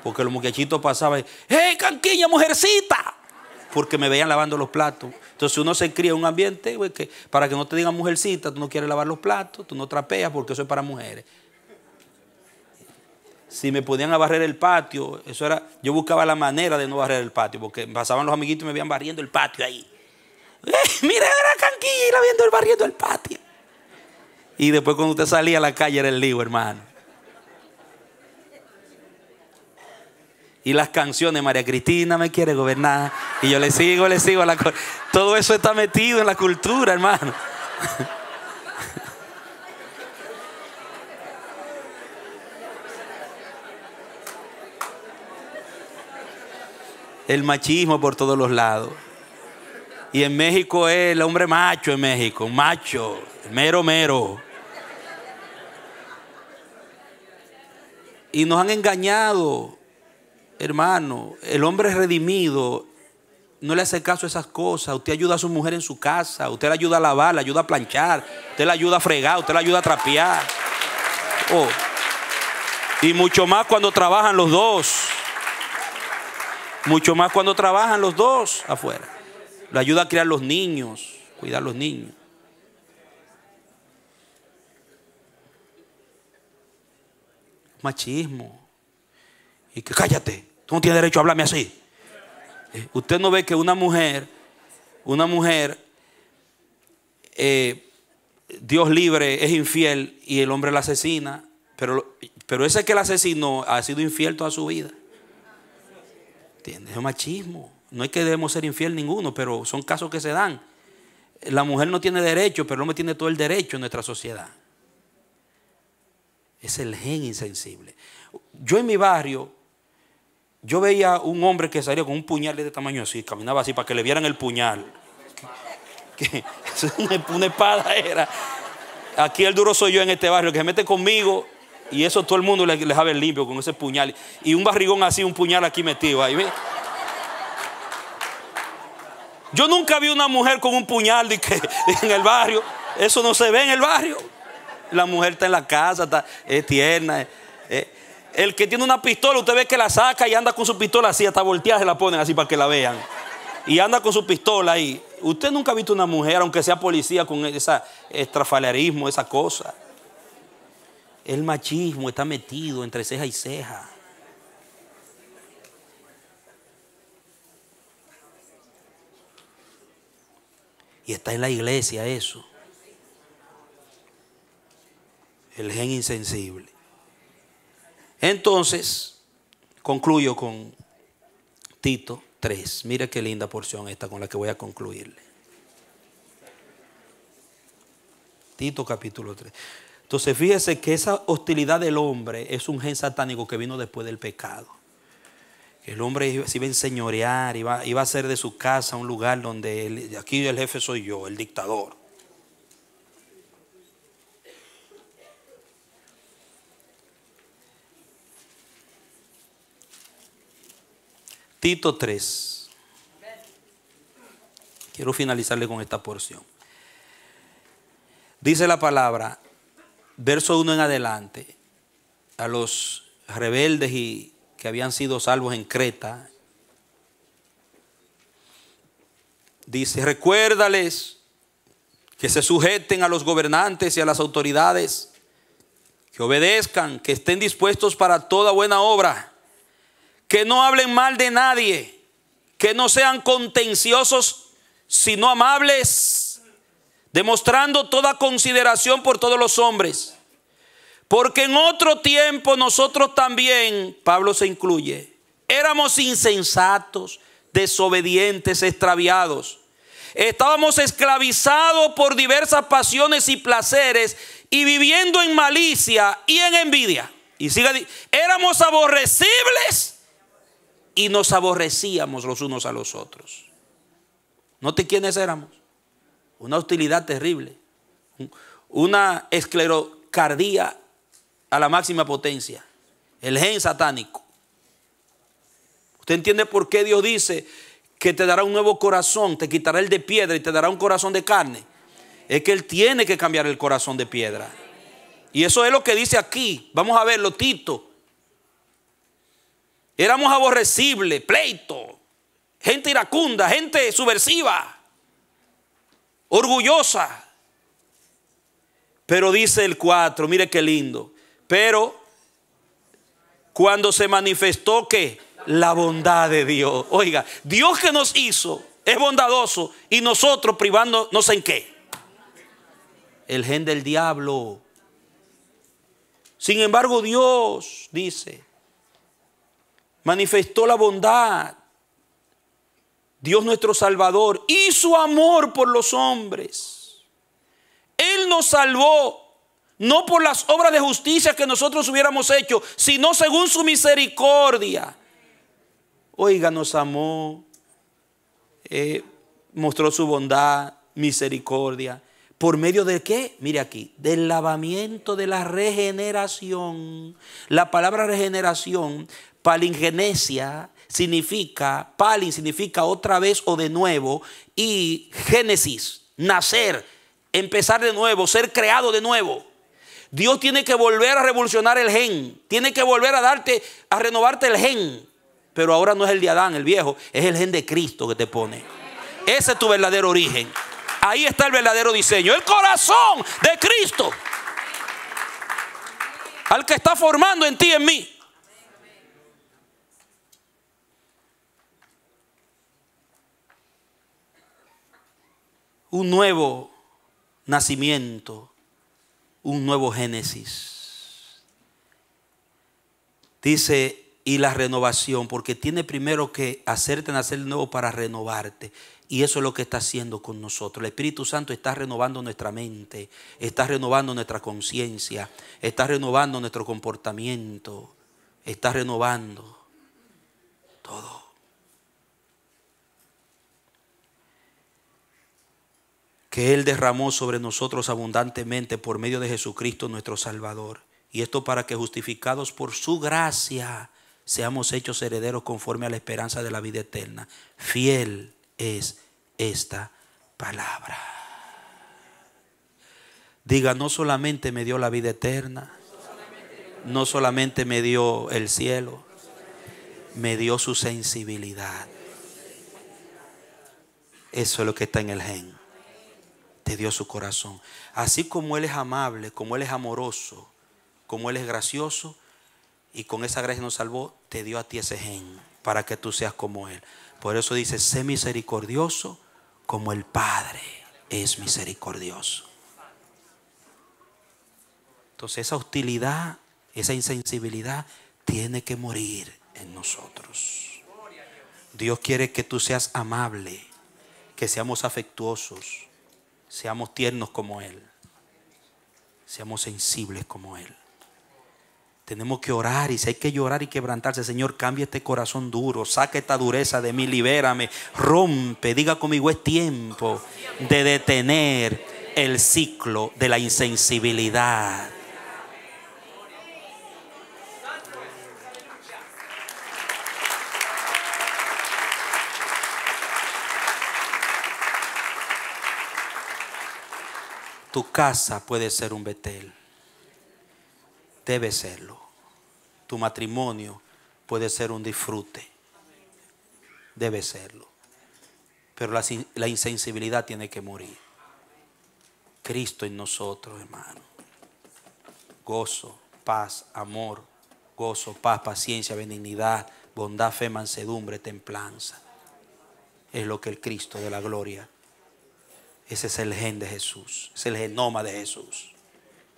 S1: Porque los muchachitos pasaban, ¡Hey, ¡Eh, canquilla, mujercita! porque me veían lavando los platos. Entonces uno se cría en un ambiente güey, que para que no te digan mujercita, tú no quieres lavar los platos, tú no trapeas porque eso es para mujeres. Si me podían barrer el patio, eso era, yo buscaba la manera de no barrer el patio, porque pasaban los amiguitos y me veían barriendo el patio ahí. mira, era canquilla y la viendo el barriendo el patio. Y después cuando usted salía a la calle era el lío, hermano. Y las canciones, María Cristina me quiere gobernar. Y yo le sigo, le sigo la Todo eso está metido en la cultura, hermano. El machismo por todos los lados. Y en México es el hombre macho en México, macho, mero, mero. Y nos han engañado Hermano, el hombre redimido no le hace caso a esas cosas. Usted ayuda a su mujer en su casa, usted la ayuda a lavar, la ayuda a planchar, usted la ayuda a fregar, usted la ayuda a trapear. Oh. Y mucho más cuando trabajan los dos. Mucho más cuando trabajan los dos afuera. La ayuda a criar los niños, cuidar los niños. Machismo. Y que cállate, Tú no tienes derecho a hablarme así. Eh, usted no ve que una mujer, una mujer, eh, Dios libre es infiel y el hombre la asesina, pero, pero ese que la asesinó ha sido infiel toda su vida. ¿Entiendes? Es machismo. No es que debemos ser infiel ninguno, pero son casos que se dan. La mujer no tiene derecho, pero el hombre tiene todo el derecho en nuestra sociedad. Es el gen insensible. Yo en mi barrio yo veía un hombre que salía con un puñal de este tamaño así, caminaba así para que le vieran el puñal. una espada era. Aquí el duro soy yo en este barrio, que se mete conmigo y eso todo el mundo le les sabe limpio con ese puñal. Y un barrigón así, un puñal aquí metido. Ahí, Yo nunca vi una mujer con un puñal que, en el barrio. Eso no se ve en el barrio. La mujer está en la casa, está, es tierna. El que tiene una pistola, usted ve que la saca y anda con su pistola así, hasta volteada se la ponen así para que la vean. Y anda con su pistola ahí. Usted nunca ha visto una mujer, aunque sea policía, con ese estrafalearismo esa cosa. El machismo está metido entre ceja y ceja. Y está en la iglesia eso. El gen insensible. Entonces, concluyo con Tito 3. Mira qué linda porción esta con la que voy a concluirle. Tito capítulo 3. Entonces, fíjese que esa hostilidad del hombre es un gen satánico que vino después del pecado. El hombre se iba a enseñorear, iba, a hacer de su casa un lugar donde aquí el jefe soy yo, el dictador. Tito 3. Quiero finalizarle con esta porción. Dice la palabra, verso 1 en adelante, a los rebeldes y que habían sido salvos en Creta, dice, recuérdales que se sujeten a los gobernantes y a las autoridades, que obedezcan, que estén dispuestos para toda buena obra que no hablen mal de nadie, que no sean contenciosos, sino amables, demostrando toda consideración por todos los hombres. Porque en otro tiempo nosotros también, Pablo se incluye, éramos insensatos, desobedientes, extraviados. Estábamos esclavizados por diversas pasiones y placeres y viviendo en malicia y en envidia. Y siga, éramos aborrecibles y nos aborrecíamos los unos a los otros. ¿No Note quiénes éramos. Una hostilidad terrible. Una esclerocardía a la máxima potencia. El gen satánico. ¿Usted entiende por qué Dios dice que te dará un nuevo corazón, te quitará el de piedra y te dará un corazón de carne? Es que Él tiene que cambiar el corazón de piedra. Y eso es lo que dice aquí. Vamos a verlo, Tito Éramos aborrecibles, pleito, gente iracunda, gente subversiva, orgullosa. Pero dice el 4, mire qué lindo. Pero cuando se manifestó que la bondad de Dios, oiga, Dios que nos hizo es bondadoso y nosotros privando no sé en qué? El gen del diablo. Sin embargo, Dios dice, manifestó la bondad. Dios nuestro Salvador y su amor por los hombres. Él nos salvó no por las obras de justicia que nosotros hubiéramos hecho, sino según su misericordia. Oiga, nos amó, eh, mostró su bondad, misericordia. ¿Por medio de qué? Mire aquí, del lavamiento de la regeneración. La palabra regeneración Palingenesia significa, palin significa otra vez o de nuevo, y génesis, nacer, empezar de nuevo, ser creado de nuevo. Dios tiene que volver a revolucionar el gen, tiene que volver a darte, a renovarte el gen. Pero ahora no es el de Adán, el viejo, es el gen de Cristo que te pone. Ese es tu verdadero origen. Ahí está el verdadero diseño, el corazón de Cristo. Al que está formando en ti, en mí. un nuevo nacimiento, un nuevo génesis. Dice, y la renovación, porque tiene primero que hacerte nacer de nuevo para renovarte. Y eso es lo que está haciendo con nosotros. El Espíritu Santo está renovando nuestra mente, está renovando nuestra conciencia, está renovando nuestro comportamiento, está renovando todo. que Él derramó sobre nosotros abundantemente por medio de Jesucristo nuestro Salvador. Y esto para que justificados por su gracia seamos hechos herederos conforme a la esperanza de la vida eterna. Fiel es esta palabra. Diga, no solamente me dio la vida eterna, no solamente me dio el cielo, me dio su sensibilidad. Eso es lo que está en el gen te dio su corazón. Así como Él es amable, como Él es amoroso, como Él es gracioso, y con esa gracia nos salvó, te dio a ti ese gen para que tú seas como Él. Por eso dice, sé misericordioso como el Padre es misericordioso. Entonces esa hostilidad, esa insensibilidad tiene que morir en nosotros. Dios quiere que tú seas amable, que seamos afectuosos, Seamos tiernos como Él. Seamos sensibles como Él. Tenemos que orar y si hay que llorar y quebrantarse, Señor, cambia este corazón duro, saca esta dureza de mí, libérame, rompe, diga conmigo, es tiempo de detener el ciclo de la insensibilidad. Tu casa puede ser un Betel. Debe serlo. Tu matrimonio puede ser un disfrute. Debe serlo. Pero la, insensibilidad tiene que morir. Cristo en nosotros, hermano. Gozo, paz, amor, gozo, paz, paciencia, benignidad, bondad, fe, mansedumbre, templanza. Es lo que el Cristo de la gloria ese es el gen de Jesús, es el genoma de Jesús.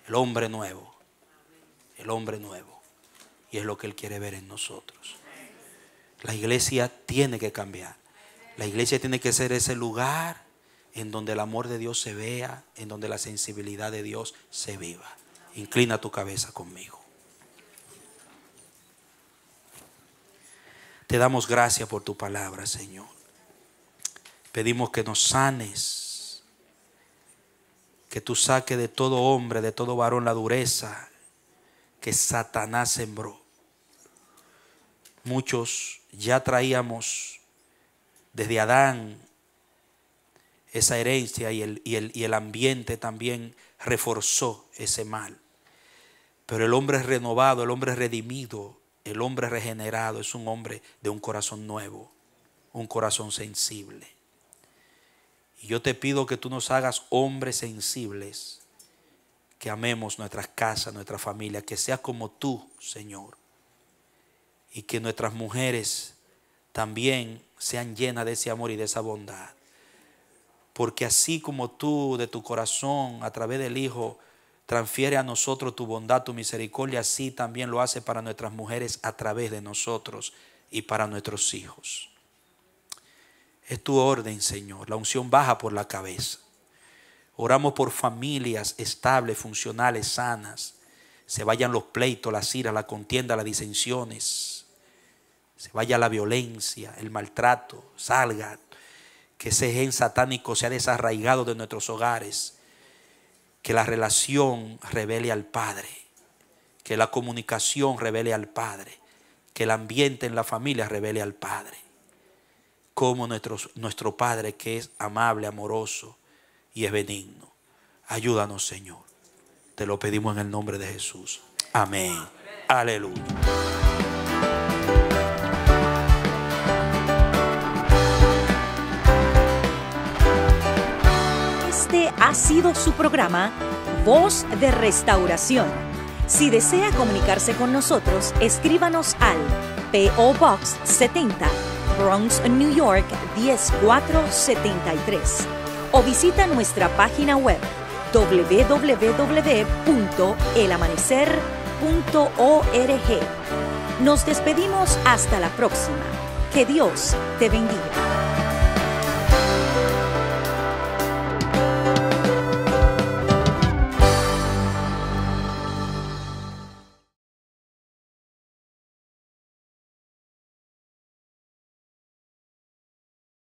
S1: El hombre nuevo, el hombre nuevo. Y es lo que Él quiere ver en nosotros. La iglesia tiene que cambiar. La iglesia tiene que ser ese lugar en donde el amor de Dios se vea, en donde la sensibilidad de Dios se viva. Inclina tu cabeza conmigo. Te damos gracias por tu palabra, Señor. Pedimos que nos sanes que tú saques de todo hombre, de todo varón, la dureza que Satanás sembró. Muchos ya traíamos desde Adán esa herencia y el, el, y el ambiente también reforzó ese mal. Pero el hombre renovado, el hombre redimido, el hombre regenerado es un hombre de un corazón nuevo, un corazón sensible. Y yo te pido que tú nos hagas hombres sensibles, que amemos nuestras casas, nuestra familia, que sea como tú, Señor. Y que nuestras mujeres también sean llenas de ese amor y de esa bondad. Porque así como tú de tu corazón, a través del Hijo, transfiere a nosotros tu bondad, tu misericordia, así también lo hace para nuestras mujeres a través de nosotros y para nuestros hijos. Es tu orden, Señor. La unción baja por la cabeza. Oramos por familias estables, funcionales, sanas. Se vayan los pleitos, las iras, la contienda, las disensiones. Se vaya la violencia, el maltrato. Salga. Que ese gen satánico sea desarraigado de nuestros hogares. Que la relación revele al Padre. Que la comunicación revele al Padre. Que el ambiente en la familia revele al Padre como nuestro, Padre que es amable, amoroso y es benigno. Ayúdanos, Señor. Te lo pedimos en el nombre de Jesús. Amén. Amén. Aleluya. Este ha sido su programa, Voz de Restauración. Si desea comunicarse con nosotros, escríbanos al PO Box 70 Bronx, New York 10473 o visita nuestra página web www.elamanecer.org. Nos despedimos hasta la próxima. Que Dios te bendiga.